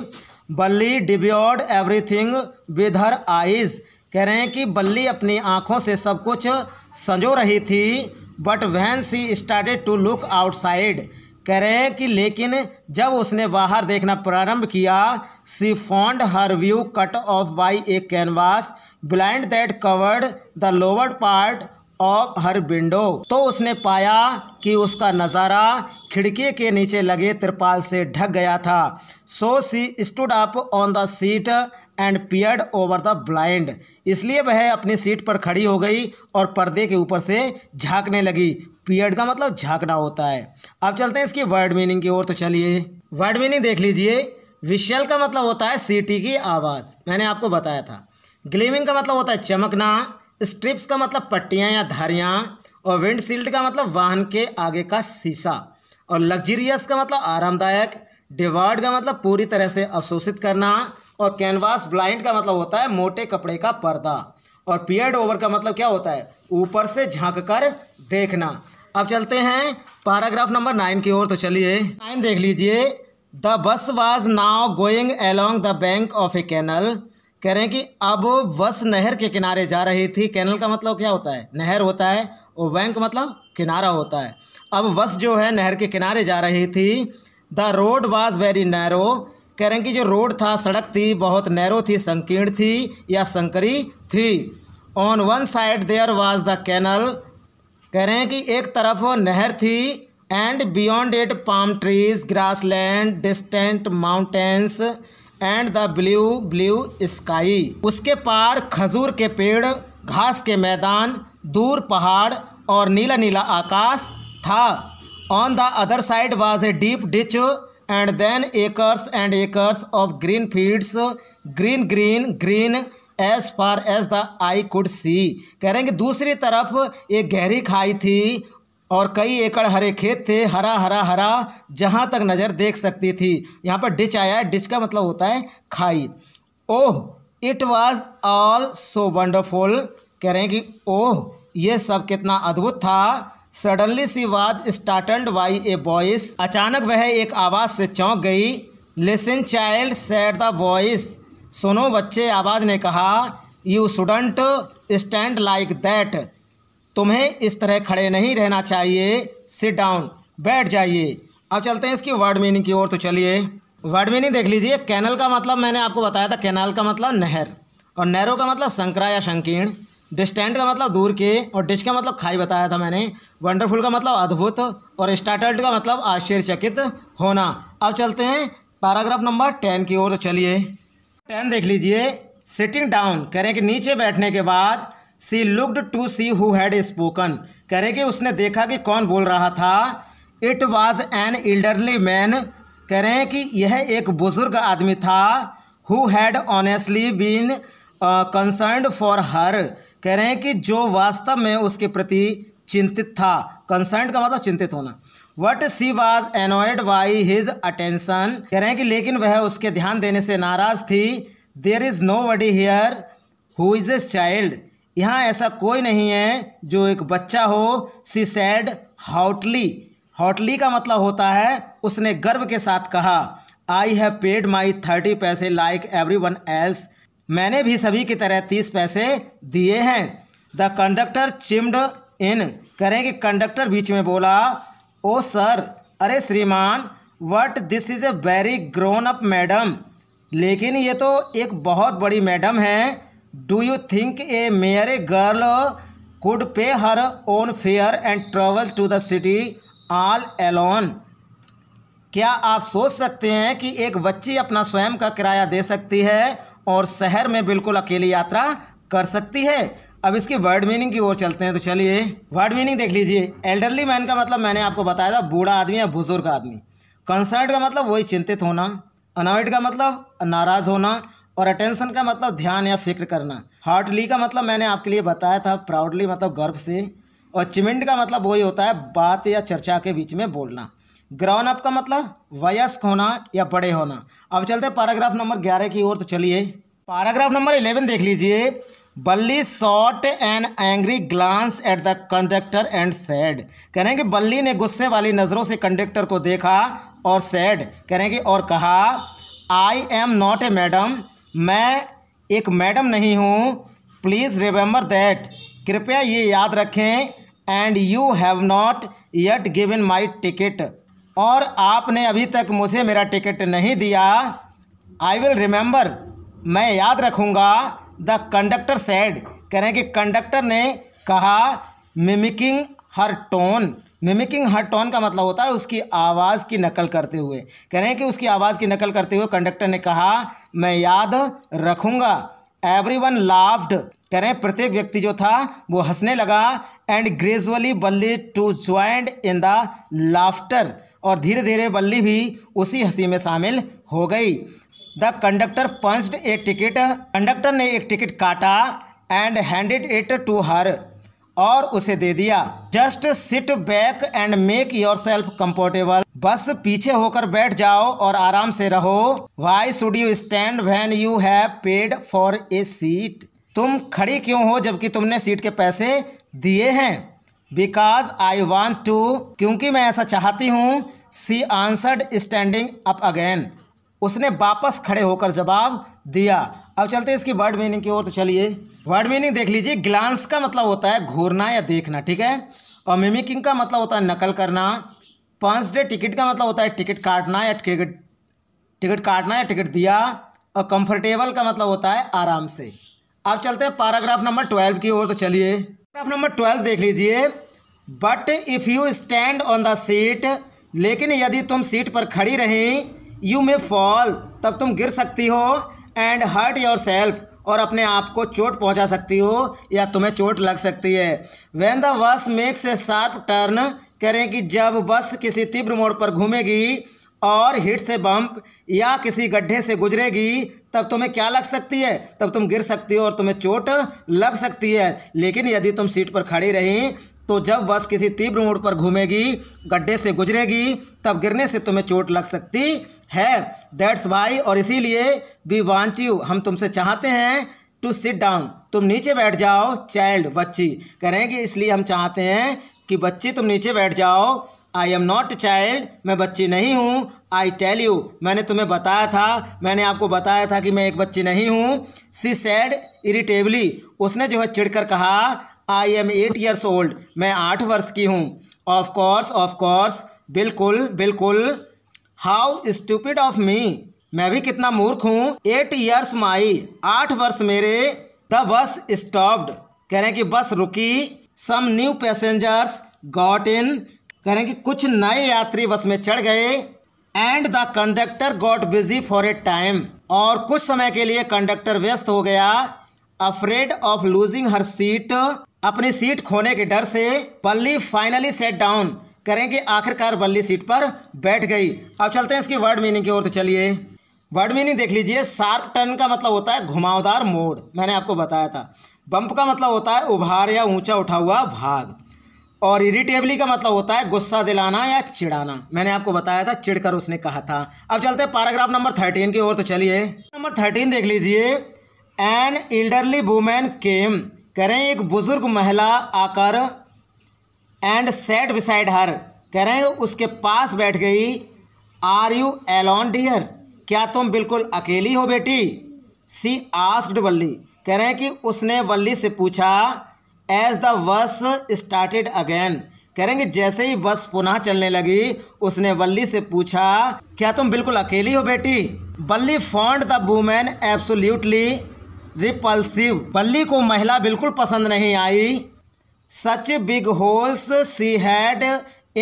Valli devoured everything with her eyes कह रहे हैं कि बल्ली अपनी आँखों से सब कुछ संजो रही थी but when she started to look outside कह रहे हैं कि लेकिन जब उसने बाहर देखना प्रारंभ किया she found her view cut off by a canvas blind that covered the lower part of her window तो उसने पाया कि उसका नज़ारा खिड़की के नीचे लगे तिरपाल से ढक गया था so she stood up on the seat and peered over the blind इसलिए वह अपनी सीट पर खड़ी हो गई और पर्दे के ऊपर से झांकने लगी पीरियड का मतलब झांकना होता है अब चलते हैं इसकी वर्ड मीनिंग की ओर तो चलिए वर्ड मीनिंग देख लीजिए विशल का मतलब होता है सीटी की आवाज़ मैंने आपको बताया था ग्लीमिंग का मतलब होता है चमकना स्ट्रिप्स का मतलब पट्टियाँ या धारियाँ और विंडशील्ड का मतलब वाहन के आगे का शीशा और लग्जरियस का मतलब आरामदायक डिवर्ड का मतलब पूरी तरह से अवशोषित करना और कैनवास ब्लाइंड का मतलब होता है मोटे कपड़े का पर्दा और पियर्ड ओवर का मतलब क्या होता है ऊपर से झांक कर देखना अब चलते हैं पैराग्राफ नंबर नाइन की ओर तो चलिए नाइन देख लीजिए the bus was now going along the bank of a canal कह रहे हैं कि अब बस नहर के किनारे जा रही थी कैनल का मतलब क्या होता है नहर होता है और बैंक मतलब किनारा होता है अब बस जो है नहर के किनारे जा रही थी the road was very narrow कह रहे हैं कि जो रोड था सड़क थी बहुत नैरो थी संकीर्ण थी या संकरी थी on one side there was the canal कह रहे हैं कि एक तरफ नहर थी and beyond it palm trees grassland distant mountains and the blue blue sky उसके पार खजूर के पेड़ घास के मैदान दूर पहाड़ और नीला नीला आकाश था on the other side was a deep ditch and then acres and acres of green fields green green green as far as the eye could see कह रहे हैं कि दूसरी तरफ एक गहरी खाई थी और कई एकड़ हरे खेत थे हरा हरा हरा जहाँ तक नज़र देख सकती थी यहाँ पर डिच आया है डिच का मतलब होता है खाई oh it was all so wonderful कह रहे हैं कि ओह ये सब कितना अद्भुत था suddenly she was startled by a voice अचानक वह एक आवाज़ से चौंक गई listen child said the voice सुनो बच्चे आवाज़ ने कहा you shouldn't stand like that तुम्हें इस तरह खड़े नहीं रहना चाहिए सिट डाउन बैठ जाइए अब चलते हैं इसकी वर्ड मीनिंग की ओर तो चलिए वर्ड मीनिंग देख लीजिए कैनल का मतलब मैंने आपको बताया था कैनल का मतलब नहर और नहरों का मतलब संकरा या संकीर्ण डिस्टेंट का मतलब दूर के और डिश का मतलब खाई बताया था मैंने वंडरफुल का मतलब अद्भुत और स्टार्टल्ट का मतलब आश्चर्यचकित होना अब चलते हैं पैराग्राफ नंबर टेन की ओर तो चलिए टेन देख लीजिए सिटिंग डाउन कह रहे हैं कि नीचे बैठने के बाद she looked to see who had spoken कह रहे कि उसने देखा कि कौन बोल रहा था it was an elderly man कह रहे हैं कि यह एक बुज़ुर्ग आदमी था who had honestly been concern for her कह रहे हैं कि जो वास्तव में उसके प्रति चिंतित था कंसर्न का मतलब चिंतित होना but she was annoyed by his attention कह रहे हैं कि लेकिन वह उसके ध्यान देने से नाराज़ थी there is nobody here who is a child यहाँ ऐसा कोई नहीं है जो एक बच्चा हो सी सैड हॉटली हॉटली का मतलब होता है उसने गर्व के साथ कहा I have paid my thirty paise like everyone else मैंने भी सभी की तरह तीस पैसे दिए हैं द कंडक्टर चिम्ड इन करें कि कंडक्टर बीच में बोला ओ सर अरे श्रीमान what this is a very grown up madam लेकिन ये तो एक बहुत बड़ी मैडम है do you think a mere a girl could pay her own fare and travel to the city all alone क्या आप सोच सकते हैं कि एक बच्ची अपना स्वयं का किराया दे सकती है और शहर में बिल्कुल अकेली यात्रा कर सकती है अब इसके वर्ड मीनिंग की ओर चलते हैं तो चलिए वर्ड मीनिंग देख लीजिए एल्डरली मैन का मतलब मैंने आपको बताया था बूढ़ा आदमी या बुजुर्ग आदमी कंसर्ट का मतलब वही चिंतित होना अनॉइड का मतलब नाराज़ होना और अटेंशन का मतलब ध्यान या फिक्र करना हार्टली का मतलब मैंने आपके लिए बताया था प्राउडली मतलब गर्व से और चिमिंड का मतलब वही होता है बात या चर्चा के बीच में बोलना ग्राउन अप का मतलब वयस्क होना या बड़े होना अब चलते हैं पैराग्राफ नंबर ग्यारह की ओर तो चलिए पैराग्राफ नंबर इलेवन देख लीजिए Valli shot an angry glance at the conductor and said कह रहे हैं कि बल्ली ने गुस्से वाली नज़रों से कंडक्टर को देखा और सैड कह रहे हैं कि और कहा I am not a madam मैं एक मैडम नहीं हूँ प्लीज़ रिमेंबर दैट कृपया ये याद रखें and you have not yet given my ticket और आपने अभी तक मुझे मेरा टिकट नहीं दिया आई विल रिमेंबर मैं याद रखूँगा द कंडक्टर सेड कह रहे हैं कि कंडक्टर ने कहा mimicking her tone mimicking her tone का मतलब होता है उसकी आवाज़ की नकल करते हुए कह रहे हैं कि उसकी आवाज़ की नकल करते हुए कंडक्टर ने कहा मैं याद रखूँगा एवरी वन लाफ्ड कह रहे हैं प्रत्येक व्यक्ति जो था वो हंसने लगा and gradually Valli to joined in the laughter और धीरे धीरे बल्ली भी उसी हंसी में शामिल हो गई the conductor punched a ticket conductor ने एक टिकट काटा and handed it to her और उसे दे दिया just sit back and make yourself comfortable बस पीछे होकर बैठ जाओ और आराम से रहो why should you stand when you have paid for a seat तुम खड़ी क्यों हो जबकि तुमने सीट के पैसे दिए हैं बिकॉज आई वॉन्ट टू क्योंकि मैं ऐसा चाहती हूँ she answered standing up again उसने वापस खड़े होकर जवाब दिया अब चलते हैं इसकी वर्ड मीनिंग की ओर तो चलिए वर्ड मीनिंग देख लीजिए ग्लांस का मतलब होता है घूरना या देखना ठीक है और मिमिकिंग का मतलब होता है नकल करना पंच डे टिकट का मतलब होता है टिकट काटना या टिकट टिकट काटना या टिकट दिया और कंफर्टेबल का मतलब होता है आराम से अब चलते हैं पैराग्राफ नंबर ट्वेल्व की ओर तो चलिए पैराग्राफ नंबर ट्वेल्व देख लीजिए but if you stand on the seat लेकिन यदि तुम सीट पर खड़ी रहें यू मे फॉल तब तुम गिर सकती हो एंड हर्ट योर सेल्फ और अपने आप को चोट पहुंचा सकती हो या तुम्हें चोट लग सकती है when the bus makes a sharp turn करें कि जब बस किसी तीव्र मोड़ पर घूमेगी और हिट से बम्प या किसी गड्ढे से गुजरेगी तब तुम्हें क्या लग सकती है तब तुम गिर सकती हो और तुम्हें चोट लग सकती है लेकिन यदि तुम सीट पर खड़ी रहीं तो जब बस किसी तीव्र मोड़ पर घूमेगी गड्ढे से गुजरेगी तब गिरने से तुम्हें चोट लग सकती है दैट्स वाई और इसीलिए वी वांट यू हम तुमसे चाहते हैं टू सिट डाउन तुम नीचे बैठ जाओ चाइल्ड बच्ची करेंगे इसलिए हम चाहते हैं कि बच्ची तुम नीचे बैठ जाओ आई एम नॉट चाइल्ड मैं बच्ची नहीं हूँ आई टेल यू मैंने तुम्हें बताया था मैंने आपको बताया था कि मैं एक बच्ची नहीं हूँ सी सैड इरिटेबली उसने जो है चिड़कर कहा I am eight years old मैं आठ वर्ष की हूँ ऑफ कोर्स ऑफ कोर्स बिल्कुल बिल्कुल हाउ स्टूपिड ऑफ मी मैं भी कितना मूर्ख हूँ एट ईयर्स माई आठ वर्ष मेरे द बस स्टॉप्ड कह रहे हैं कि बस रुकी some new passengers got in कह रहे हैं कि कुछ नए यात्री बस में चढ़ गए and the conductor got busy for a time और कुछ समय के लिए कंडक्टर व्यस्त हो गया afraid of losing her seat अपनी सीट खोने के डर से पल्ली फाइनली सेट डाउन करेंगे आखिरकार बल्ली सीट पर बैठ गई अब चलते हैं इसकी वर्ड मीनिंग की ओर तो चलिए वर्ड मीनिंग देख लीजिए सार्प टर्न का मतलब होता है घुमावदार मोड़ मैंने आपको बताया था बम्प का मतलब होता है उभार या ऊंचा उठा हुआ भाग और इरिटेबली का मतलब होता है गुस्सा दिलाना या चिढ़ाना मैंने आपको बताया था चिढ़कर उसने कहा था अब चलते हैं पैराग्राफ नंबर थर्टीन की ओर तो चलिए नंबर थर्टीन देख लीजिए एन एल्डरली वूमेन केम कह रहे हैं एक बुज़ुर्ग महिला आकर एंड सेट बिसाइड हर कह रहे हैं उसके पास बैठ गई आर यू एलॉन डियर क्या तुम बिल्कुल अकेली हो बेटी सी आस्क्ड वल्ली कह रहे हैं कि उसने वल्ली से पूछा as the bus started again कह रहे हैं कि जैसे ही बस पुनः चलने लगी उसने वल्ली से पूछा क्या तुम बिल्कुल अकेली हो बेटी Valli found the woman absolutely repulsive Valli को महिला बिल्कुल पसंद नहीं आई such big holes she had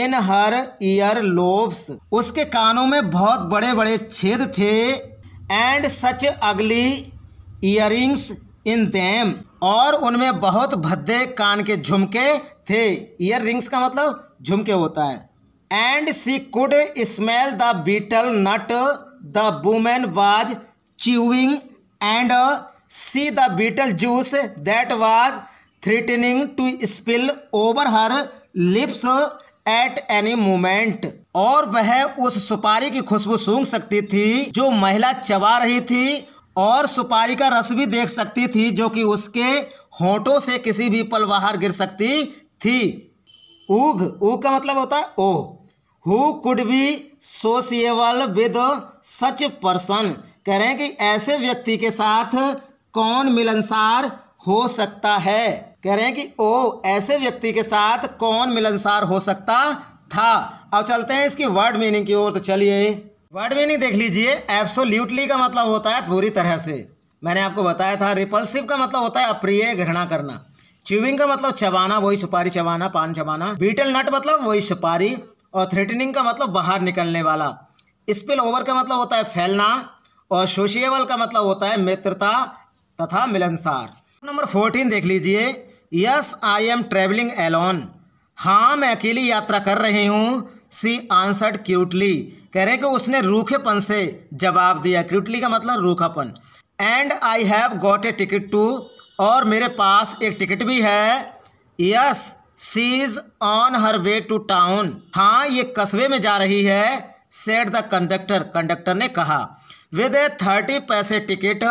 in her ear lobes उसके कानों में बहुत बड़े बड़े छेद थे एंड सच अगली ईयरिंग्स इन दैम और उनमें बहुत भद्दे कान के झुमके थे ईयर रिंग्स का मतलब झुमके होता है and she could smell the betel nut the woman was chewing and see the betel juice that was threatening to spill over her lips at any moment और वह उस सुपारी की खुशबू सूंघ सकती थी जो महिला चबा रही थी और सुपारी का रस भी देख सकती थी जो कि उसके होठों से किसी भी पल बाहर गिर सकती थी उग ऊघ का मतलब होता है oh who could be sociable with such person कह रहे हैं कि ऐसे व्यक्ति के साथ कौन मिलनसार हो सकता है कह रहे हैं कि ओ ऐसे व्यक्ति के साथ कौन मिलनसार हो सकता था अब चलते हैं इसकी वर्ड मीनिंग की ओर तो चलिए वर्ड मीनिंग देख लीजिए एब्सोल्यूटली का मतलब होता है पूरी तरह से मैंने आपको बताया था रिपल्सिव का मतलब होता है अप्रिय घृणा करना च्यूविंग का मतलब चबाना वही सुपारी चबाना पान चबाना बीटल नट मतलब वही सुपारी और थ्रेटनिंग का मतलब बाहर निकलने वाला स्पिल ओवर का मतलब होता है फैलना और सोशिएबल का मतलब होता है मित्रता तथा मिलनसार नंबर फोर्टीन देख लीजिए yes I am travelling alone हाँ मैं अकेली यात्रा कर रही हूँ सी आंसर्ड क्यूटली कह रहे हैं कि उसने रूखेपन से जवाब दिया क्यूटली का मतलब रूखापन and I have got a ticket too और मेरे पास एक टिकट भी है yes she is on her way to town हाँ ये कस्बे में जा रही है सेट द कंडक्टर कंडक्टर ने कहा with a thirty paise ticket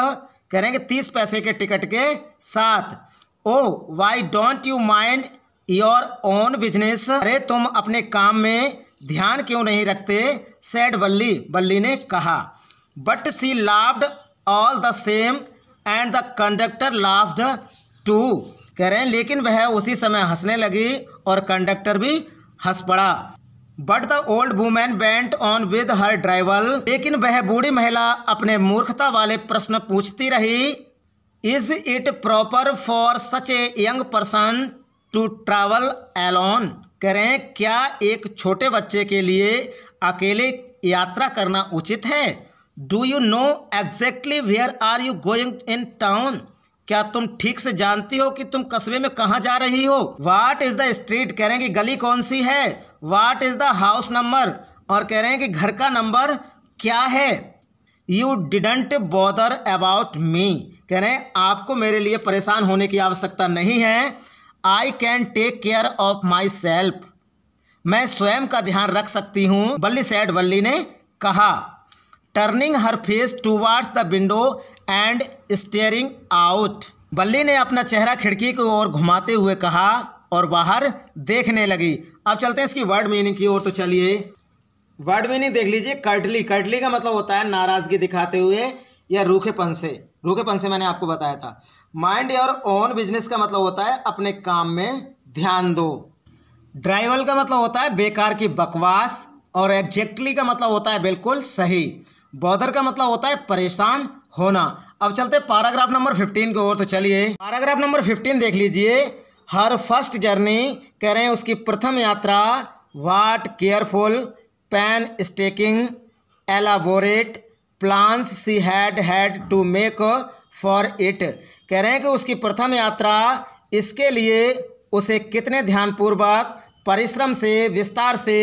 कह रहे हैं कि तीस पैसे के टिकट के साथ oh why don't you mind your own business अरे तुम अपने काम में ध्यान क्यों नहीं रखते सैड बल्ली बल्ली ने कहा but she laughed all the same and the conductor laughed too कह रहे हैं लेकिन वह उसी समय हंसने लगी और कंडक्टर भी हंस पड़ा but the old woman went on with her drivel लेकिन वह बूढ़ी महिला अपने मूर्खता वाले प्रश्न पूछती रही is it proper for such a young person to travel alone करें क्या एक छोटे बच्चे के लिए अकेले यात्रा करना उचित है do you know exactly where are you going in town क्या तुम ठीक से जानती हो कि तुम कस्बे में कहा जा रही हो वाट इज द स्ट्रीट कह रहे हैं कि गली कौन सी है what is the house number और कह रहे हैं कि घर का नंबर क्या है you didn't bother about me कह रहे हैं आपको मेरे लिए परेशान होने की आवश्यकता नहीं है I can take care of myself मैं स्वयं का ध्यान रख सकती हूँ बल्ली सैड वल्ली ने कहा turning her face towards the window and staring out Valli ने अपना चेहरा खिड़की की ओर घुमाते हुए कहा और बाहर देखने लगी अब चलते हैं इसकी वर्ड मीनिंग की ओर तो चलिए वर्ड मीनिंग देख लीजिए कर्डली कर्डली का मतलब होता है नाराज़गी दिखाते हुए या रूखेपन से रूखेपन से मैंने आपको बताया था माइंड योर ओन बिजनेस का मतलब होता है अपने काम में ध्यान दो ड्राइवल का मतलब होता है बेकार की बकवास और एग्जैक्टली का मतलब होता है बिल्कुल सही बॉदर का मतलब होता है परेशान होना अब चलते पैराग्राफ नंबर फिफ्टीन की ओर तो चलिए पैराग्राफ नंबर फिफ्टीन देख लीजिए हर फर्स्ट जर्नी करें उसकी प्रथम यात्रा what careful painstaking elaborate plans she had had to make for it कह रहे हैं कि उसकी प्रथम यात्रा इसके लिए उसे कितने ध्यानपूर्वक परिश्रम से विस्तार से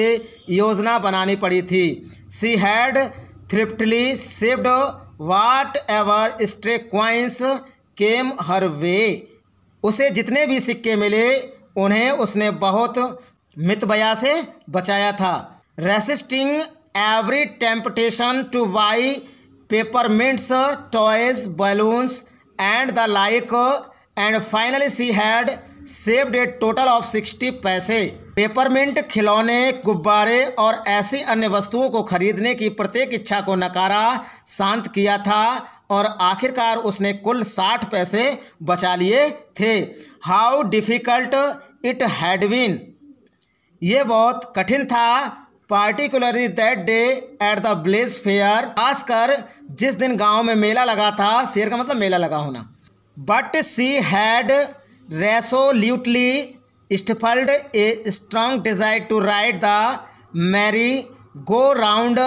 योजना बनानी पड़ी थी she had thriftily saved whatever stray coins came her way उसे जितने भी सिक्के मिले उन्हें उसने बहुत मितबया से बचाया था resisting every temptation to buy peppermints toys balloons and the like and finally she had saved a total of sixty paise peppermint खिलौने गुब्बारे और ऐसी अन्य वस्तुओं को खरीदने की प्रत्येक इच्छा को नकारा शांत किया था और आखिरकार उसने कुल साठ पैसे बचा लिए थे how difficult it had been ये बहुत कठिन था particularly that day at the village fair खासकर जिस दिन गांव में मेला लगा था फेयर का मतलब मेला लगा होना but she had resolutely stifled a strong desire to ride the merry go round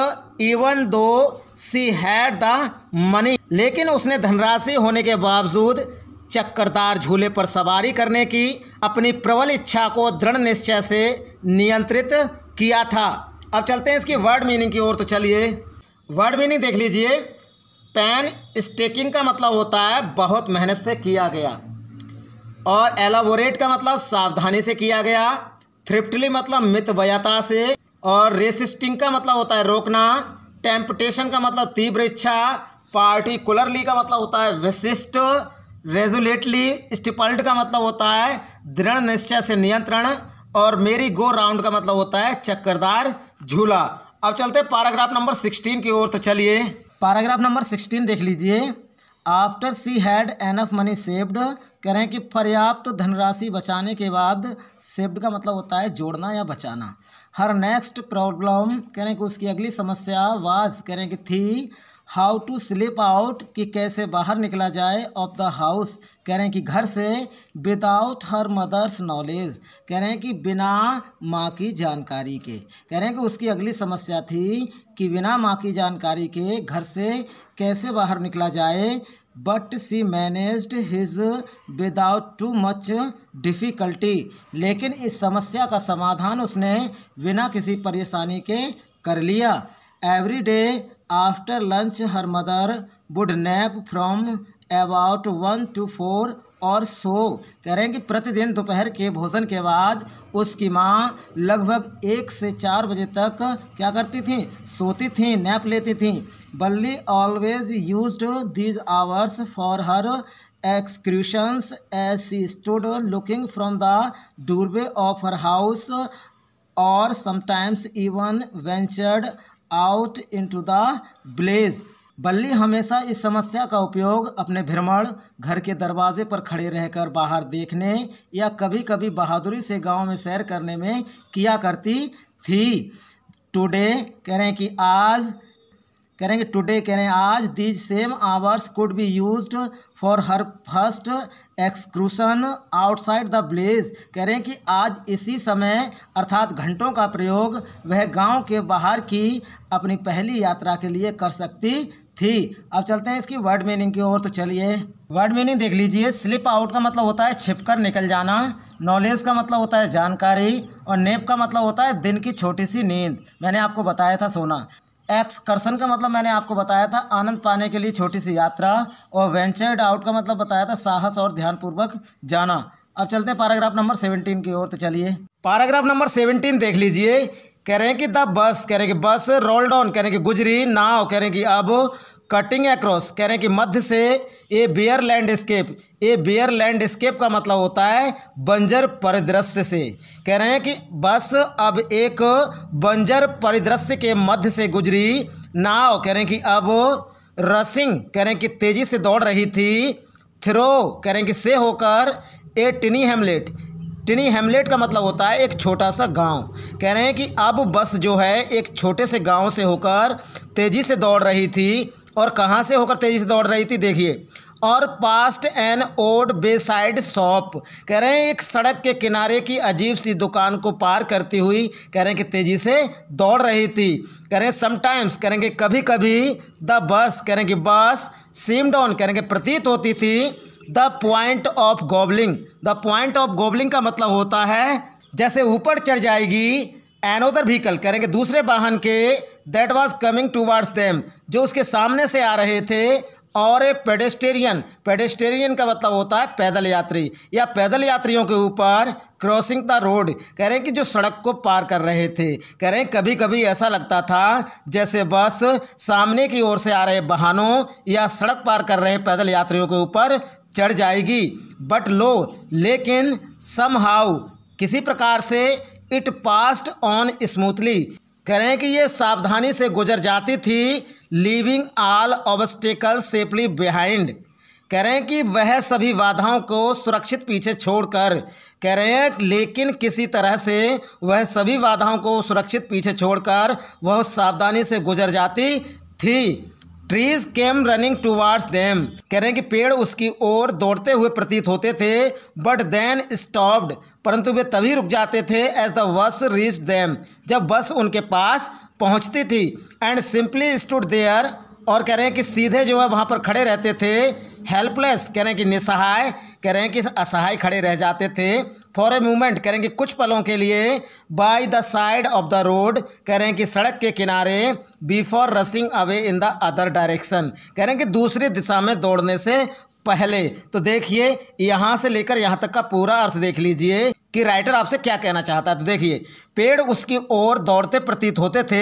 even though she had the money लेकिन उसने धनराशि होने के बावजूद चक्करदार झूले पर सवारी करने की अपनी प्रबल इच्छा को दृढ़ निश्चय से नियंत्रित किया था अब चलते हैं इसकी वर्ड मीनिंग की ओर तो चलिए वर्ड मीनिंग देख लीजिए पैन स्टेकिंग का मतलब होता है बहुत मेहनत से किया गया और एलाबोरेट का मतलब सावधानी से किया गया थ्रिप्टली मतलब मितव्यता से और रेसिस्टिंग का मतलब होता है रोकना टेम्पटेशन का मतलब तीव्र इच्छा पार्टिकुलरली का मतलब होता है विशिष्ट रेजुलेटली स्टिपल्ड का मतलब होता है दृढ़ निश्चय से नियंत्रण और मेरी गो राउंड का मतलब होता है चक्करदार झूला अब चलते हैं पैराग्राफ नंबर सिक्सटीन की ओर तो चलिए पैराग्राफ नंबर सिक्सटीन देख लीजिए after she had enough money saved कह रहे हैं कि पर्याप्त धनराशि बचाने के बाद सेव्ड का मतलब होता है जोड़ना या बचाना हर नेक्स्ट प्रॉब्लम कह रहे हैं कि उसकी अगली समस्या वाज कह रहे हैं कि थी हाउ टू स्लिप आउट कि कैसे बाहर निकला जाए ऑफ द हाउस कह रहे हैं कि घर से विदाउट हर मदर्स नॉलेज कह रहे हैं कि बिना माँ की जानकारी के कह रहे हैं कि उसकी अगली समस्या थी कि बिना माँ की जानकारी के घर से कैसे बाहर निकला जाए but she managed this without too much difficulty लेकिन इस समस्या का समाधान उसने बिना किसी परेशानी के कर लिया every day after lunch her mother would nap from about one to four और सो कह रहे हैं कि प्रतिदिन दोपहर के भोजन के बाद उसकी माँ लगभग एक से चार बजे तक क्या करती थी सोती थी नैप लेती थी Valli always use these hours for her excursions as she stood looking from the doorway of her house और sometimes even ventured out to the village Valli हमेशा इस समस्या का उपयोग अपने भ्रमण घर के दरवाजे पर खड़े रहकर बाहर देखने या कभी कभी बहादुरी से गांव में सैर करने में किया करती थी टुडे कह रहे हैं कि आज कह रहे हैं कि टुडे कह रहे हैं आज these same hours could be used for her first excursion outside the village कह रहे हैं कि आज इसी समय अर्थात घंटों का प्रयोग वह गांव के बाहर की अपनी पहली यात्रा के लिए कर सकती थी अब चलते हैं इसकी वर्ड मीनिंग की ओर तो चलिए वर्ड मीनिंग देख लीजिए स्लिप आउट का मतलब होता है छिपकर निकल जाना नॉलेज का मतलब होता है जानकारी और नेप का मतलब होता है दिन की छोटी सी नींद मैंने आपको बताया था सोना एक्सकर्सन का मतलब मैंने आपको बताया था आनंद पाने के लिए छोटी सी यात्रा और वेंचर्ड आउट का मतलब बताया था साहस और ध्यानपूर्वक जाना अब चलते हैं पैराग्राफ नंबर सेवनटीन की ओर तो चलिए पैराग्राफ नंबर सेवनटीन देख लीजिए कह रहे हैं कि द बस कह रहे हैं कि बस रोल डाउन कह रहे हैं कि गुजरी नाव कह रहे हैं कि अब कटिंग एक्रॉस कह रहे हैं कि मध्य से a bare landscape a bare landscape का मतलब होता है बंजर परिदृश्य से कह रहे हैं कि बस अब एक बंजर परिदृश्य के मध्य से गुजरी नाव कह रहे हैं कि अब रसिंग कह रहे हैं कि तेज़ी से दौड़ रही थी थ्रो कह रहे हैं कि से होकर ए टिनी हेमलेट टिनी हेमलेट का मतलब होता है एक छोटा सा गांव कह रहे हैं कि अब बस जो है एक छोटे से गांव से होकर तेज़ी से दौड़ रही थी और कहाँ से होकर तेज़ी से दौड़ रही थी देखिए और past an odd wayside shop कह रहे हैं एक सड़क के किनारे की अजीब सी दुकान को पार करती हुई कह रहे हैं कि तेज़ी से दौड़ रही थी कह रहे हैं समटाइम्स कह रहे हैं कि कभी कभी द बस कह रहे हैं कि बस सीम डाउन कह रहे हैं कि प्रतीत होती थी the point of gobbling the point of gobbling का मतलब होता है जैसे ऊपर चढ़ जाएगी एनोदर व्हीकल करेंगे दूसरे वाहन के that was coming towards them जो उसके सामने से आ रहे थे और ए पेडेस्टेरियन पेडेस्टेरियन का मतलब होता है पैदल यात्री या पैदल यात्रियों के ऊपर क्रॉसिंग द रोड कह रहे हैं कि जो सड़क को पार कर रहे थे कह रहे हैं कभी कभी ऐसा लगता था जैसे बस सामने की ओर से आ रहे वाहनों या सड़क पार कर रहे पैदल यात्रियों के ऊपर चढ़ जाएगी बट लो लेकिन सम हाउ किसी प्रकार से इट पास्ट ऑन स्मूथली कह रहे हैं कि ये सावधानी से गुजर जाती थी leaving all obstacle safely behind कह रहे हैं कि वह सभी बाधाओं को सुरक्षित पीछे छोड़कर कह रहे हैं लेकिन किसी तरह से वह सभी बाधाओं को सुरक्षित पीछे छोड़कर वह सावधानी से गुजर जाती थी trees came running towards them कह रहे हैं कि पेड़ उसकी ओर दौड़ते हुए प्रतीत होते थे बट देन स्टॉप्ड परंतु वे तभी रुक जाते थे as the bus reach them जब बस उनके पास पहुंचती थी एंड सिंपली स्टूड देयर और कह रहे हैं कि सीधे जो है वहाँ पर खड़े रहते थे हेल्पलेस कह रहे हैं कि निसहाय कह रहे हैं कि असहाय खड़े रह जाते थे फॉर ए मोमेंट कह रहे हैं कि कुछ पलों के लिए by the side of the road कह रहे हैं कि सड़क के किनारे before racing away in the other direction कह रहे हैं कि दूसरी दिशा में दौड़ने से पहले तो देखिए यहां से लेकर यहाँ तक का पूरा अर्थ देख लीजिए कि राइटर आपसे क्या कहना चाहता है तो देखिए पेड़ उसकी ओर दौड़ते प्रतीत होते थे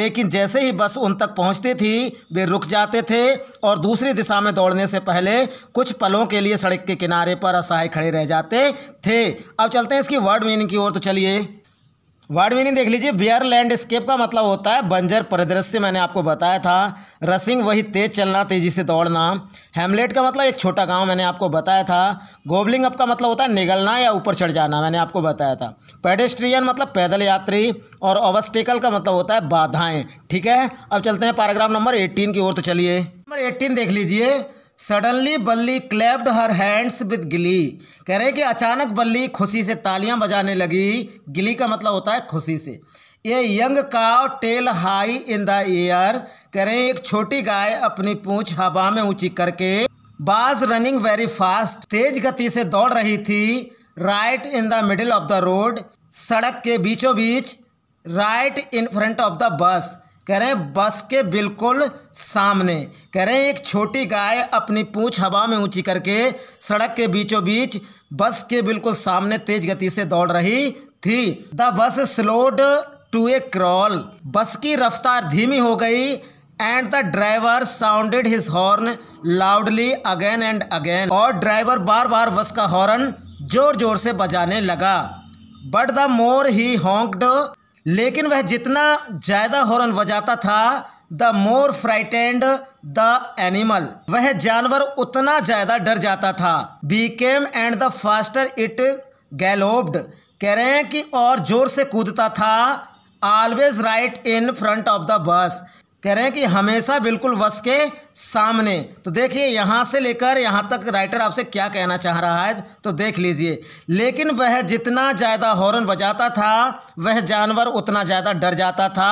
लेकिन जैसे ही बस उन तक पहुंचती थी वे रुक जाते थे और दूसरी दिशा में दौड़ने से पहले कुछ पलों के लिए सड़क के किनारे पर असहाय खड़े रह जाते थे अब चलते हैं इसकी वर्ड मीनिंग की ओर तो चलिए वर्ड मीनिंग देख लीजिए बियर लैंडस्केप का मतलब होता है बंजर परिदृश्य मैंने आपको बताया था रसिंग वही तेज चलना तेजी से दौड़ना हेमलेट का मतलब एक छोटा गांव मैंने आपको बताया था गोबलिंग अप का मतलब होता है निगलना या ऊपर चढ़ जाना मैंने आपको बताया था पेडेस्ट्रियन मतलब पैदल यात्री और ओवस्टिकल का मतलब होता है बाधाएं ठीक है अब चलते हैं पैराग्राफ नंबर एट्टीन की ओर तो चलिए नंबर एट्टीन देख लीजिए सडनली बल्ली क्लैप्ड हर हैंड्स विद गिली कह रहे हैं कि अचानक बल्ली खुशी से तालियां बजाने लगी गिली का मतलब होता है खुशी से ये young cow tail high in the air कह रहे हैं एक छोटी गाय अपनी पूंछ हवा में ऊंची करके बाज रनिंग वेरी फास्ट तेज गति से दौड़ रही थी right in the middle of the road सड़क के बीचों बीच right in front of the bus कह रहे हैं बस के बिल्कुल सामने कह रहे हैं एक छोटी गाय अपनी पूंछ हवा में ऊंची करके सड़क के बीचों बीच बस के बिल्कुल सामने तेज गति से दौड़ रही थी the bus slowed to A crawl बस की रफ्तार धीमी हो गई and the driver sounded his horn loudly again and again और ड्राइवर बार बार बस का हॉर्न जोर जोर से बजाने लगा बट द मोर ही होंकड लेकिन वह जितना ज़्यादा हॉर्न बजाता था the more frightened the animal वह जानवर उतना ज़्यादा डर जाता था became and the faster it galloped कह रहे हैं कि और ज़ोर से कूदता था always right in front of the bus कह रहे हैं कि हमेशा बिल्कुल वश के सामने तो देखिए यहाँ से लेकर यहाँ तक राइटर आपसे क्या कहना चाह रहा है तो देख लीजिए लेकिन वह जितना ज़्यादा हॉर्न बजाता था वह जानवर उतना ज़्यादा डर जाता था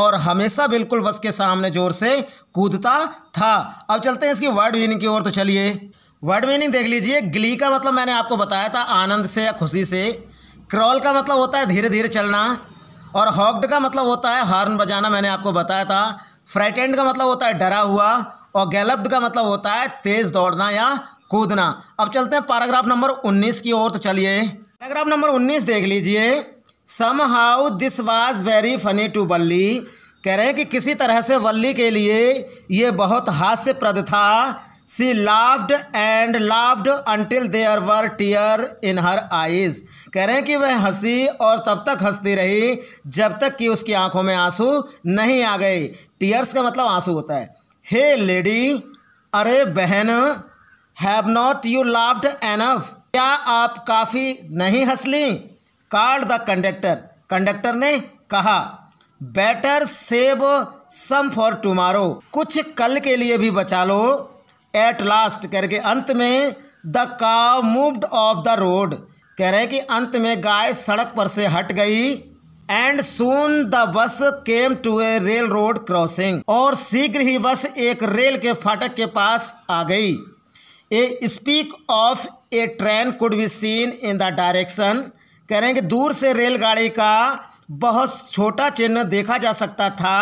और हमेशा बिल्कुल वश के सामने जोर से कूदता था अब चलते हैं इसकी वर्ड मीनिंग की ओर तो चलिए वर्ड मीनिंग देख लीजिए ग्ली का मतलब मैंने आपको बताया था आनंद से या खुशी से क्रॉल का मतलब होता है धीरे धीरे चलना और हॉक्ड का मतलब होता है हॉर्न बजाना मैंने आपको बताया था फ्राइटेंड का मतलब होता है डरा हुआ और गैलप्ड का मतलब होता है तेज़ दौड़ना या कूदना अब चलते हैं पैराग्राफ नंबर 19 की ओर तो चलिए पैराग्राफ नंबर 19 देख लीजिए somehow this was very funny to Balli कह रहे हैं कि किसी तरह से वल्ली के लिए ये बहुत हास्यप्रद था she laughed and laughed until there were tear in her eyes कह रहे हैं कि वह हंसी और तब तक हंसती रही जब तक कि उसकी आंखों में आंसू नहीं आ गए टीयर्स का मतलब आंसू होता है हे hey, लेडी अरे बहन have not you laughed enough क्या आप काफ़ी नहीं हंस ली कार्ड द कंडक्टर कंडक्टर ने कहा better save some for tomorrow कुछ कल के लिए भी बचा लो एट लास्ट करके अंत में द काव मूव्ड ऑफ द रोड कह रहे हैं कि अंत में गाय सड़क पर से हट गई and soon the bus came to a railroad crossing और शीघ्र ही बस एक रेल के फाटक के पास आ गई a speck of a train could be seen in the direction कह रहे हैं कि दूर से रेलगाड़ी का बहुत छोटा चिन्ह देखा जा सकता था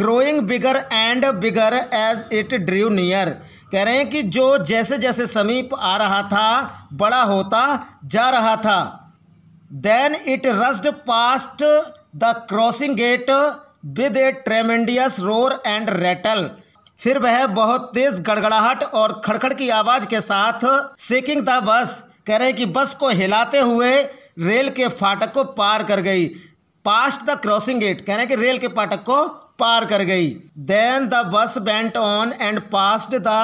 growing bigger and bigger as it drew near कह रहे हैं कि जो जैसे जैसे समीप आ रहा था बड़ा होता जा रहा था then it rushed past the crossing gate with a tremendous roar and rattle फिर वह बहुत तेज गड़गड़ाहट और खड़खड़ की आवाज़ के साथ सेकिंग द बस कह रहे हैं कि बस को हिलाते हुए रेल के फाटक को पार कर गई पास्ट द क्रॉसिंग गेट कह रहे हैं कि रेल के फाटक को पार कर गई then the bus went on and past the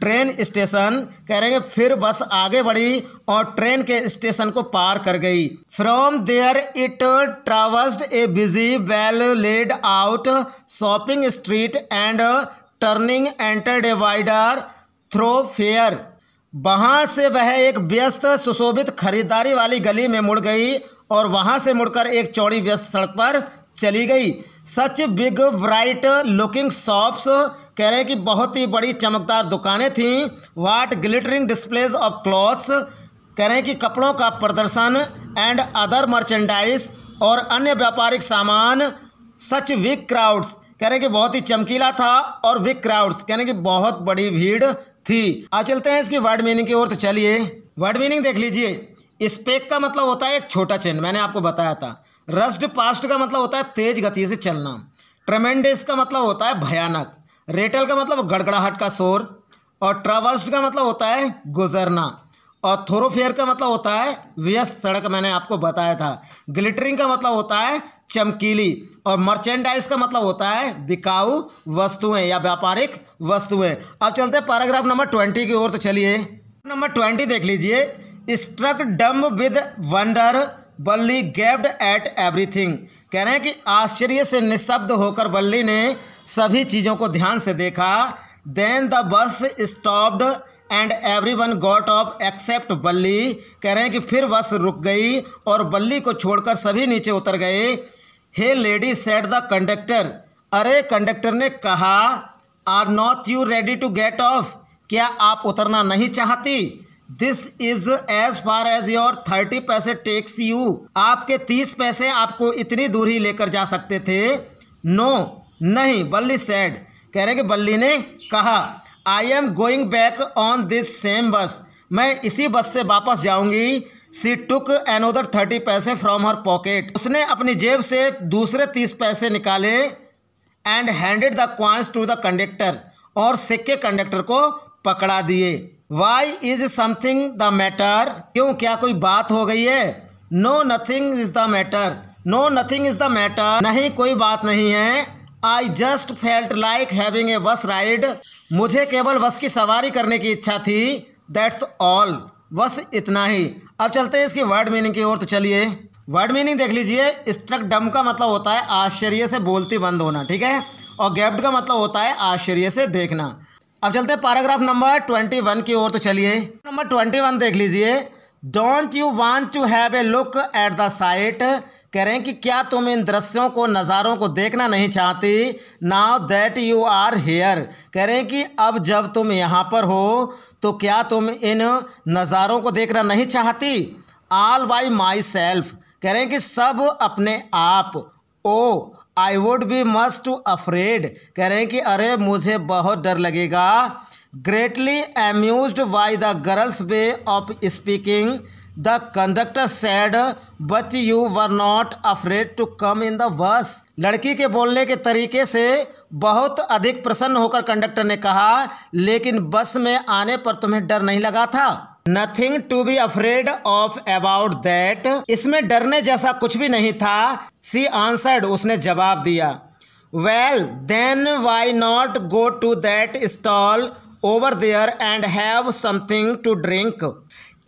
train station कह रहे हैं फिर बस आगे बढ़ी और ट्रेन के स्टेशन को पार कर गई from there it traversed a busy well laid out shopping street and turning enter divider thoroughfare वहाँ से वह एक व्यस्त सुशोभित खरीदारी वाली गली में मुड़ गई और वहाँ से मुड़कर एक चौड़ी व्यस्त सड़क पर चली गई such big bright looking shops कह रहे हैं कि बहुत ही बड़ी चमकदार दुकानें थीं with glittering displays of clothes कह रहे हैं कि कपड़ों का प्रदर्शन एंड अदर मर्चेंडाइज और अन्य व्यापारिक सामान सच विग क्राउड्स कह रहे हैं कि बहुत ही चमकीला था और विग क्राउड्स कह रहे हैं कि बहुत बड़ी भीड़ थी आ चलते हैं इसकी वर्ड मीनिंग की ओर तो चलिए वर्ड मीनिंग देख लीजिए स्पेक का मतलब होता है एक छोटा चिन्ह मैंने आपको बताया था रस्ड पास्ट का मतलब होता है तेज गति से चलना ट्रमेंडेस का मतलब होता है भयानक रेटल का मतलब गड़गड़ाहट का शोर और ट्रावर्स्ड का मतलब होता है गुजरना और थोरोफेयर का मतलब होता है व्यस्त सड़क मैंने आपको बताया था ग्लिटरिंग का मतलब होता है चमकीली और मर्चेंडाइज का मतलब होता है बिकाऊ वस्तुएं या व्यापारिक वस्तुएं अब चलते हैं पैराग्राफ नंबर ट्वेंटी की ओर तो चलिए नंबर ट्वेंटी देख लीजिए struck dumb with wonder Balli gaped at everything कह रहे हैं कि आश्चर्य से निशब्द होकर बल्ली ने सभी चीज़ों को ध्यान से देखा then the bus stopped and everyone got off except Balli कह रहे हैं कि फिर बस रुक गई और बल्ली को छोड़कर सभी नीचे उतर गए hey lady said the conductor अरे कंडक्टर ने कहा are not you ready to get off क्या आप उतरना नहीं चाहती this is as far as your thirty paise takes you आपके तीस पैसे आपको इतनी दूर ही लेकर जा सकते थे नो no, नहीं बल्ली सेड कह रहे कि बल्ली ने कहा I am going back on this same bus मैं इसी बस से वापस जाऊंगी she took another thirty paise from her pocket उसने अपनी जेब से दूसरे तीस पैसे निकाले and handed the coins to the conductor और सिक्के कंडक्टर को पकड़ा दिए why is something the matter क्यों क्या कोई बात हो गई है no nothing is the matter no nothing is the matter नहीं कोई बात नहीं है I just felt like having a bus ride मुझे केवल बस की सवारी करने की इच्छा थी दैट्स ऑल बस इतना ही अब चलते हैं इसकी वर्ड मीनिंग की ओर तो चलिए वर्ड मीनिंग देख लीजिए स्ट्रक डम का मतलब होता है आश्चर्य से बोलती बंद होना ठीक है और गैप्ड का मतलब होता है आश्चर्य से देखना अब चलते हैं पैराग्राफ नंबर ट्वेंटी वन की ओर तो चलिए नंबर ट्वेंटी वन देख लीजिए don't you want to have a look at the sight कह रहे हैं कि क्या तुम इन दृश्यों को नज़ारों को देखना नहीं चाहती now that you are here कह रहे हैं कि अब जब तुम यहाँ पर हो तो क्या तुम इन नज़ारों को देखना नहीं चाहती आल बाई माई सेल्फ कह रहे हैं कि सब अपने आप oh I would be most afraid कह रहे हैं कि अरे मुझे बहुत डर लगेगा greatly amuse by the girl's way of speaking the conductor said but you were not afraid to come in the bus लड़की के बोलने के तरीके से बहुत अधिक प्रसन्न होकर कंडक्टर ने कहा लेकिन बस में आने पर तुम्हें डर नहीं लगा था nothing to be afraid of about that इसमें डरने जैसा कुछ भी नहीं था सी आंसर्ड उसने जवाब दिया well then why not go to that stall over there and have something to drink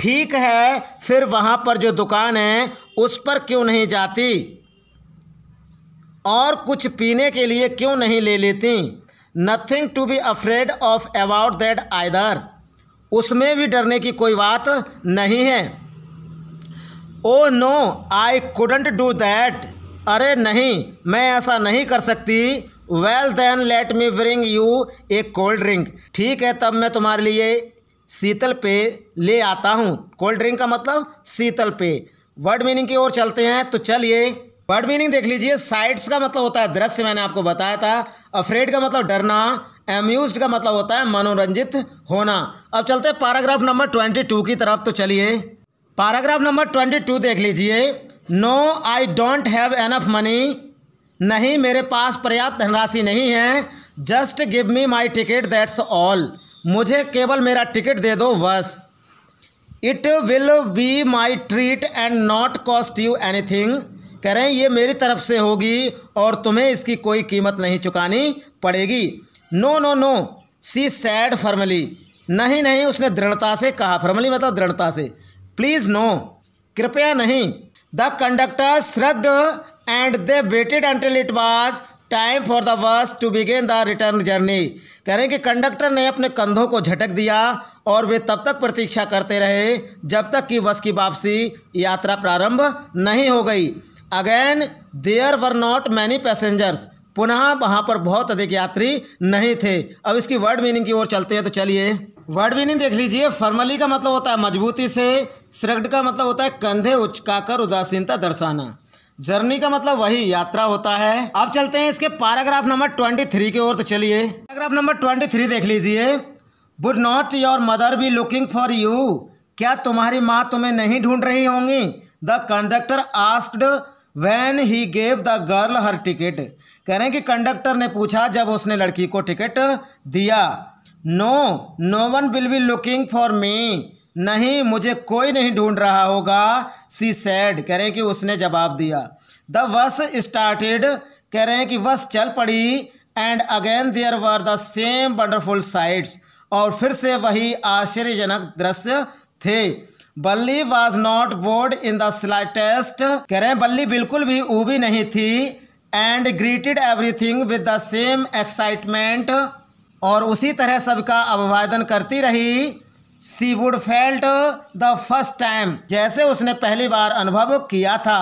ठीक है फिर वहाँ पर जो दुकान है उस पर क्यों नहीं जाती और कुछ पीने के लिए क्यों नहीं ले लेती nothing to be afraid of about that either उसमें भी डरने की कोई बात नहीं है oh no I couldn't do that अरे नहीं मैं ऐसा नहीं कर सकती well then let me bring you a cold drink ठीक है तब मैं तुम्हारे लिए शीतल पे ले आता हूँ कोल्ड ड्रिंक का मतलब शीतल पे वर्ड मीनिंग की ओर चलते हैं तो चलिए वर्ड मीनिंग देख लीजिए साइट्स का मतलब होता है दृश्य मैंने आपको बताया था अफ्रेड का मतलब डरना एम्यूज का मतलब होता है मनोरंजित होना अब चलते हैं पैराग्राफ नंबर ट्वेंटी टू की तरफ तो चलिए पैराग्राफ नंबर ट्वेंटी टू देख लीजिए no I don't have enough money नहीं मेरे पास पर्याप्त धनराशि नहीं है just give me my ticket that's all मुझे केवल मेरा टिकट दे दो बस it will be my treat and not cost you anything कह रहे हैं ये मेरी तरफ से होगी और तुम्हें इसकी कोई कीमत नहीं चुकानी पड़ेगी no no no she said firmly नहीं नहीं उसने दृढ़ता से कहा फर्मली मतलब दृढ़ता से प्लीज़ नो कृपया नहीं the conductor shrugged and they waited until it was time for the bus to begin the return journey कह रहे हैं कि कंडक्टर ने अपने कंधों को झटक दिया और वे तब तक प्रतीक्षा करते रहे जब तक कि बस की वापसी यात्रा प्रारंभ नहीं हो गई again there were not many passengers पुनः वहाँ पर बहुत अधिक यात्री नहीं थे अब इसकी वर्ड मीनिंग की ओर चलते हैं तो चलिए वर्ड मीनिंग देख लीजिए फॉर्मली का मतलब होता है मजबूती से श्रग्ड का मतलब होता है कंधे उचकाकर उदासीनता दर्शाना जर्नी का मतलब वही यात्रा होता है अब चलते हैं इसके पैराग्राफ नंबर ट्वेंटी थ्री की ओर तो चलिए पैराग्राफ नंबर ट्वेंटी थ्री देख लीजिए would not your mother be looking for you क्या तुम्हारी माँ तुम्हें नहीं ढूंढ रही होंगी the conductor asked when he gave the girl her ticket कह रहे हैं कि कंडक्टर ने पूछा जब उसने लड़की को टिकट दिया no no one will be looking for me नहीं मुझे कोई नहीं ढूंढ रहा होगा सी सैड कह रहे हैं कि उसने जवाब दिया द बस स्टार्टेड कह रहे हैं कि बस चल पड़ी and again there were the same wonderful sights और फिर से वही आश्चर्यजनक दृश्य थे Balli was not bored in the slightest कह रहे हैं बल्ली बिल्कुल भी ऊबी नहीं थी and greeted everything with the same excitement और उसी तरह सबका अभिवादन करती रही she would felt the first time जैसे उसने पहली बार अनुभव किया था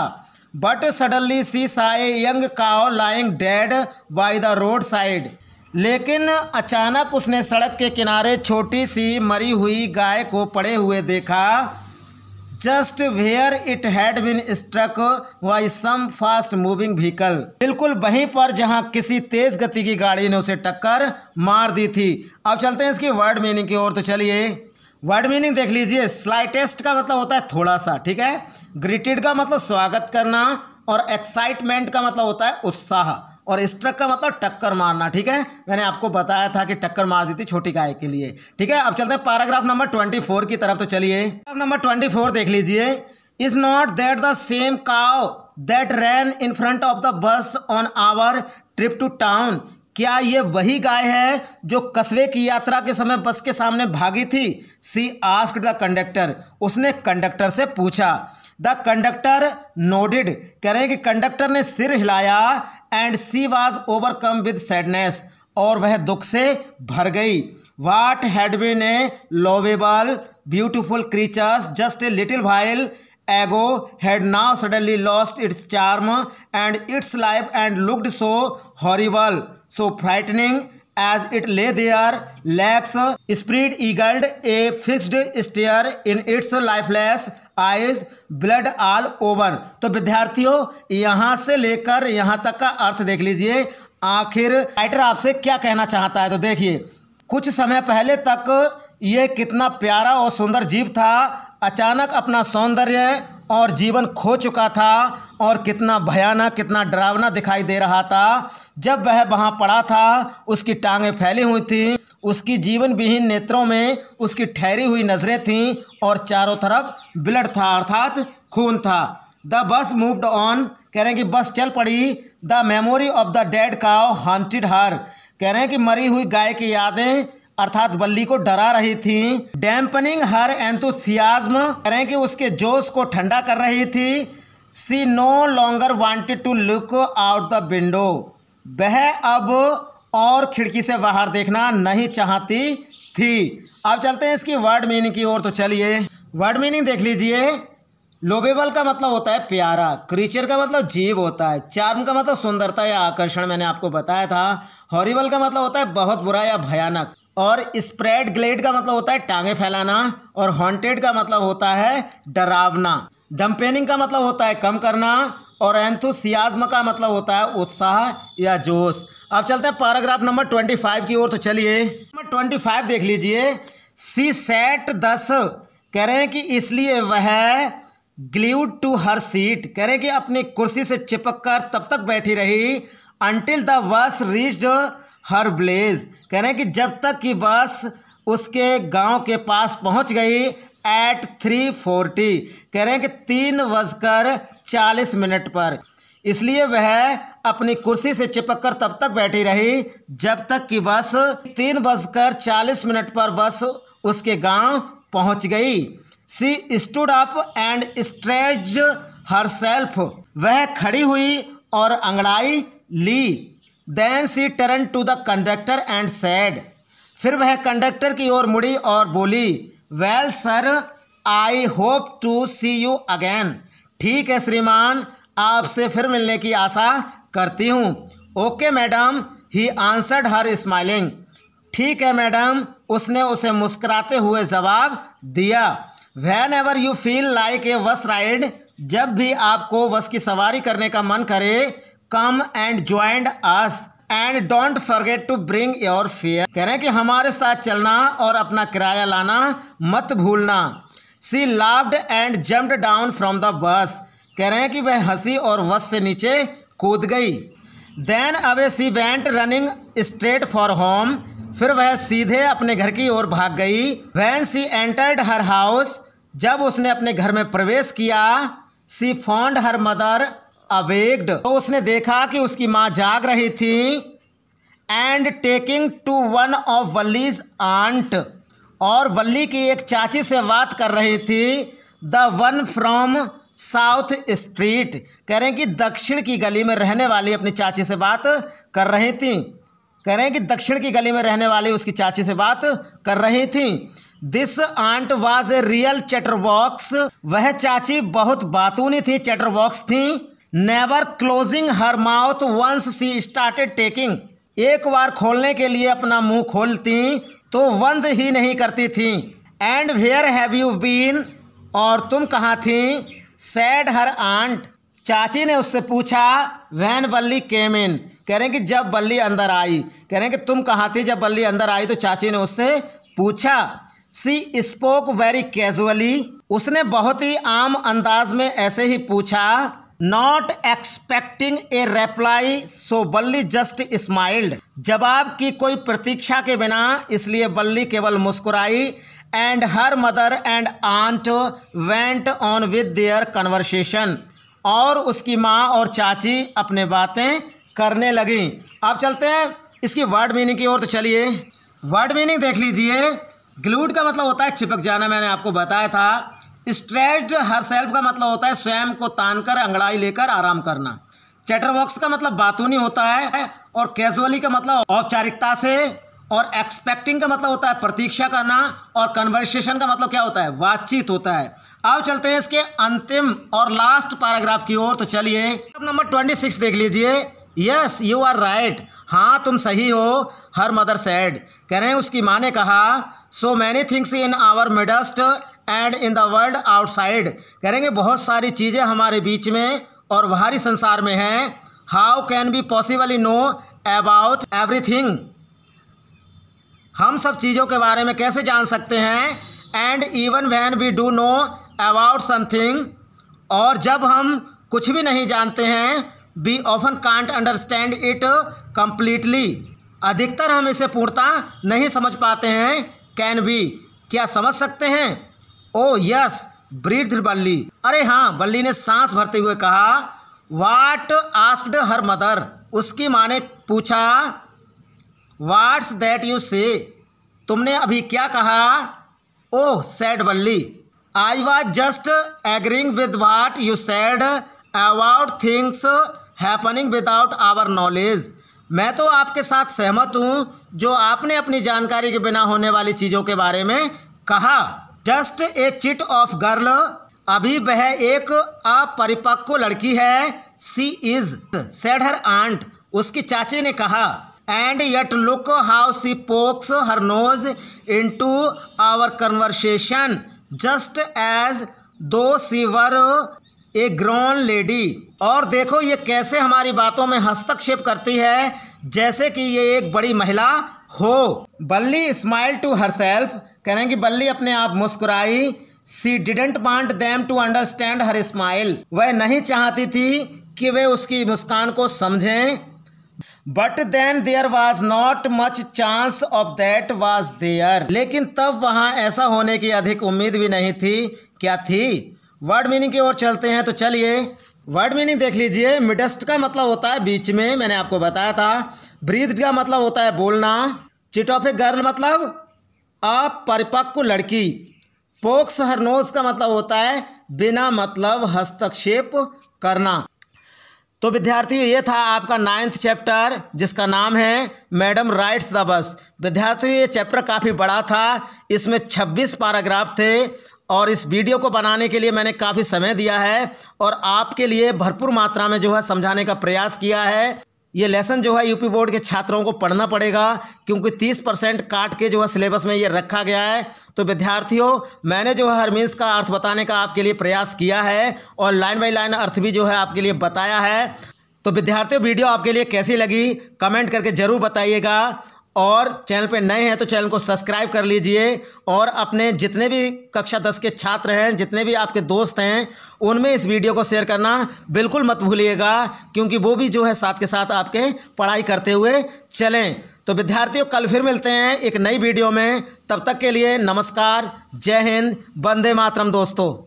but suddenly she saw young cow lying dead by the road side लेकिन अचानक उसने सड़क के किनारे छोटी सी मरी हुई गाय को पड़े हुए देखा just where it had been struck by some fast moving vehicle बिल्कुल वहीं पर जहां किसी तेज गति की गाड़ी ने उसे टक्कर मार दी थी अब चलते हैं इसकी वर्ड मीनिंग की ओर तो चलिए वर्ड मीनिंग देख लीजिए स्लाइटेस्ट का मतलब होता है थोड़ा सा ठीक है ग्रीटेड का मतलब स्वागत करना और एक्साइटमेंट का मतलब होता है उत्साह और स्ट्रक का मतलब टक्कर मारना ठीक है मैंने आपको बताया था कि टक्कर मार दी थी छोटी गाय के लिए ठीक है अब चलते हैं पैराग्राफ नंबर ट्वेंटी फोर की तरफ तो चलिए नंबर ट्वेंटी फोर देख लीजिए is not that the same cow that ran in front of the bus on our trip to town क्या ये वही गाय है जो कस्बे की यात्रा के समय बस के सामने भागी थी सी आस्क द कंडक्टर उसने कंडक्टर से पूछा द कंडक्टर नोडेड कह रहे हैं कि कंडक्टर ने सिर हिलाया and she was overcome with sadness और वह दुख से भर गई what had been a lovable beautiful creatures just a little while ago had now suddenly lost its charm and its life and looked so horrible so frightening as it lay there, legs spread eagled a fixed stare in its lifeless eyes blood all over तो विद्यार्थियों यहाँ से लेकर यहाँ तक का अर्थ देख लीजिए आखिर राइटर आपसे क्या कहना चाहता है तो देखिए कुछ समय पहले तक ये कितना प्यारा और सुंदर जीव था अचानक अपना सौंदर्य और जीवन खो चुका था और कितना भयानक कितना डरावना दिखाई दे रहा था जब वह वहाँ पड़ा था उसकी टांगें फैली हुई थीं उसकी जीवन विहीन नेत्रों में उसकी ठहरी हुई नज़रें थीं और चारों तरफ ब्लड था अर्थात खून था द बस मूव्ड ऑन कह रहे हैं कि बस चल पड़ी the memory of the dead cow haunted her कह रहे हैं कि मरी हुई गाय की यादें अर्थात बल्ली को डरा रही थी डैम्पनिंग हर एंथुसियाज्म करें कि उसके जोश को ठंडा कर रही थी she no longer wanted to look out the window वह अब और खिड़की से बाहर देखना नहीं चाहती थी अब चलते हैं इसकी वर्ड मीनिंग की ओर तो चलिए वर्ड मीनिंग देख लीजिए लोबेबल का मतलब होता है प्यारा क्रीचर का मतलब जीव होता है चार्म का मतलब सुंदरता या आकर्षण मैंने आपको बताया था हॉरिबल का मतलब होता है बहुत बुरा या भयानक और स्प्रेड ग्लेड का मतलब होता है टांगे फैलाना और हॉन्टेड का मतलब होता है डरावना डम्पेनिंग का मतलब होता है कम करना और एंथुसियाज्म का मतलब होता है उत्साह या जोश अब चलते हैं पैराग्राफ नंबर ट्वेंटी फाइव की ओर तो चलिए नंबर ट्वेंटी फाइव देख लीजिए सी सेट दस कह रहे हैं कि इसलिए वह ग्ल्यूड टू हर सीट कह रहे हैं कि अपनी कुर्सी से चिपक कर तब तक बैठी रही until the bus reached her place कह रहे हैं कि जब तक कि बस उसके गांव के पास पहुंच गई एट थ्री फोर्टी कह रहे हैं कि तीन बजकर चालीस मिनट पर इसलिए वह अपनी कुर्सी से चिपक कर तब तक बैठी रही जब तक कि बस तीन बजकर चालीस मिनट पर बस उसके गांव पहुंच गई she stood up and stretch herself वह खड़ी हुई और अंगड़ाई ली then she turn to the conductor and said फिर वह कंडक्टर की ओर मुड़ी और बोली well sir I hope to see you again ठीक है श्रीमान आपसे फिर मिलने की आशा करती हूँ okay madam he answered her smiling ठीक है मैडम उसने उसे मुस्कुराते हुए जवाब दिया whenever you feel like a bus ride जब भी आपको बस की सवारी करने का मन करे come and join us and don't forget to bring your fare कह रहे हैं कि हमारे साथ चलना और अपना किराया लाना मत भूलना she laughed and jumped down from the bus कह रहे हैं कि वह हंसी और बस से नीचे कूद गई then away she went running straight for home फिर वह सीधे अपने घर की ओर भाग गई when she entered her house जब उसने अपने घर में प्रवेश किया सी फॉन्ड हर मदर अवेक्ड तो उसने देखा कि उसकी माँ जाग रही थी and talking to one of Valli's aunt और वल्ली की एक चाची से बात कर रही थी the one from South Street कह रहे हैं कि दक्षिण की गली में रहने वाली अपनी चाची से बात कर रही थी कह रहे हैं कि दक्षिण की गली में रहने वाली उसकी चाची से बात कर रही थी this aunt was a real chatterbox वह चाची बहुत बातूनी थी चैटरबॉक्स थी never closing her mouth once she started talking एक बार खोलने के लिए अपना मुंह खोलती तो बंद ही नहीं करती थी and where have you been और तुम कहाँ थी सैड हर आंट चाची ने उससे पूछा वैन बल्ली केम इन कह रहे हैं कि जब बल्ली अंदर आई कह रहे हैं कि तुम कहाँ थी जब बल्ली अंदर आई तो चाची ने उससे पूछा सी स्पोक वेरी कैजुअली उसने बहुत ही आम अंदाज में ऐसे ही पूछा not expecting a reply so Balli just smiled जवाब की कोई प्रतीक्षा के बिना इसलिए बल्ली केवल मुस्कुराई and her mother and aunt went on with their conversation और उसकी माँ और चाची अपने बातें करने लगीं अब चलते हैं इसकी वर्ड मीनिंग की ओर तो चलिए वर्ड मीनिंग देख लीजिए ग्लूड का मतलब होता है चिपक जाना मैंने आपको बताया था स्ट्रेट हर सेल्फ का मतलब होता है स्वयं को तान कर अंगड़ाई लेकर आराम करना चैटरबॉक्स का मतलब बातूनी होता है और कैजुअली का मतलब औपचारिकता से और एक्सपेक्टिंग का मतलब होता है प्रतीक्षा करना और कन्वर्सेशन का मतलब क्या होता है बातचीत होता है अब चलते हैं इसके अंतिम और लास्ट पैराग्राफ की ओर तो चलिए नंबर ट्वेंटी सिक्स देख लीजिए यस यू आर राइट हाँ तुम सही हो हर मदर सैड कह रहे हैं उसकी माँ ने कहा so many things in our midst and in the world outside करेंगे बहुत सारी चीज़ें हमारे बीच में और बाहरी संसार में हैं how can be possibly know about everything हम सब चीज़ों के बारे में कैसे जान सकते हैं and even when we do know about something और जब हम कुछ भी नहीं जानते हैं we often can't understand it completely अधिकतर हम इसे पूर्णता नहीं समझ पाते हैं कैन बी क्या समझ सकते हैं ओ यस ब्रीथ बल्ली अरे हाँ बल्ली ने सांस भरते हुए कहा वाट आस्क्ड हर मदर उसकी माँ ने पूछा वाट्स दैट यू से तुमने अभी क्या कहा oh said Balli I was just agreeing with what you said about things happening without our knowledge मैं तो आपके साथ सहमत हूँ जो आपने अपनी जानकारी के बिना होने वाली चीज़ों के बारे में कहा just a chit of girl अभी वह एक अपरिपक्व लड़की है she is said her aunt उसकी चाची ने कहा and yet look how she pokes her nose in to our conversation just as though she were A grown lady और देखो ये कैसे हमारी बातों में हस्तक्षेप करती है जैसे कि ये एक बड़ी महिला हो बल्ली स्माइल टू हर सेल्फ कह रहे हैं कि बल्ली अपने आप मुस्कुराई she didn't want them to understand her smile वह नहीं चाहती थी कि वे उसकी मुस्कान को समझें but then there was not much chance of that was there लेकिन तब वहाँ ऐसा होने की अधिक उम्मीद भी नहीं थी क्या थी वर्ड मीनिंग की ओर चलते हैं तो चलिए वर्ड मीनिंग देख लीजिए मिडस्ट का मतलब होता है बीच में मैंने आपको बताया था ब्रीद का मतलब होता है बोलना चिट ऑफ ए गर्ल मतलब अपरिपक्व लड़की पोक्स हरनोज का मतलब होता है बिना मतलब हस्तक्षेप करना तो विद्यार्थियों ये था आपका नाइन्थ चैप्टर जिसका नाम है मैडम राइट्स द बस विद्यार्थियों ये चैप्टर काफ़ी बड़ा था इसमें 26 पैराग्राफ थे और इस वीडियो को बनाने के लिए मैंने काफ़ी समय दिया है और आपके लिए भरपूर मात्रा में जो है समझाने का प्रयास किया है ये लेसन जो है यूपी बोर्ड के छात्रों को पढ़ना पड़ेगा क्योंकि 30 परसेंट काट के जो है सिलेबस में ये रखा गया है तो विद्यार्थियों मैंने जो है हर मीन्स का अर्थ बताने का आपके लिए प्रयास किया है और लाइन बाई लाइन अर्थ भी जो है आपके लिए बताया है तो विद्यार्थियों वीडियो आपके लिए कैसी लगी कमेंट करके ज़रूर बताइएगा और चैनल पे नए हैं तो चैनल को सब्सक्राइब कर लीजिए और अपने जितने भी कक्षा दस के छात्र हैं जितने भी आपके दोस्त हैं उनमें इस वीडियो को शेयर करना बिल्कुल मत भूलिएगा क्योंकि वो भी जो है साथ के साथ आपके पढ़ाई करते हुए चलें तो विद्यार्थियों कल फिर मिलते हैं एक नई वीडियो में तब तक के लिए नमस्कार जय हिंद वंदे मातरम दोस्तों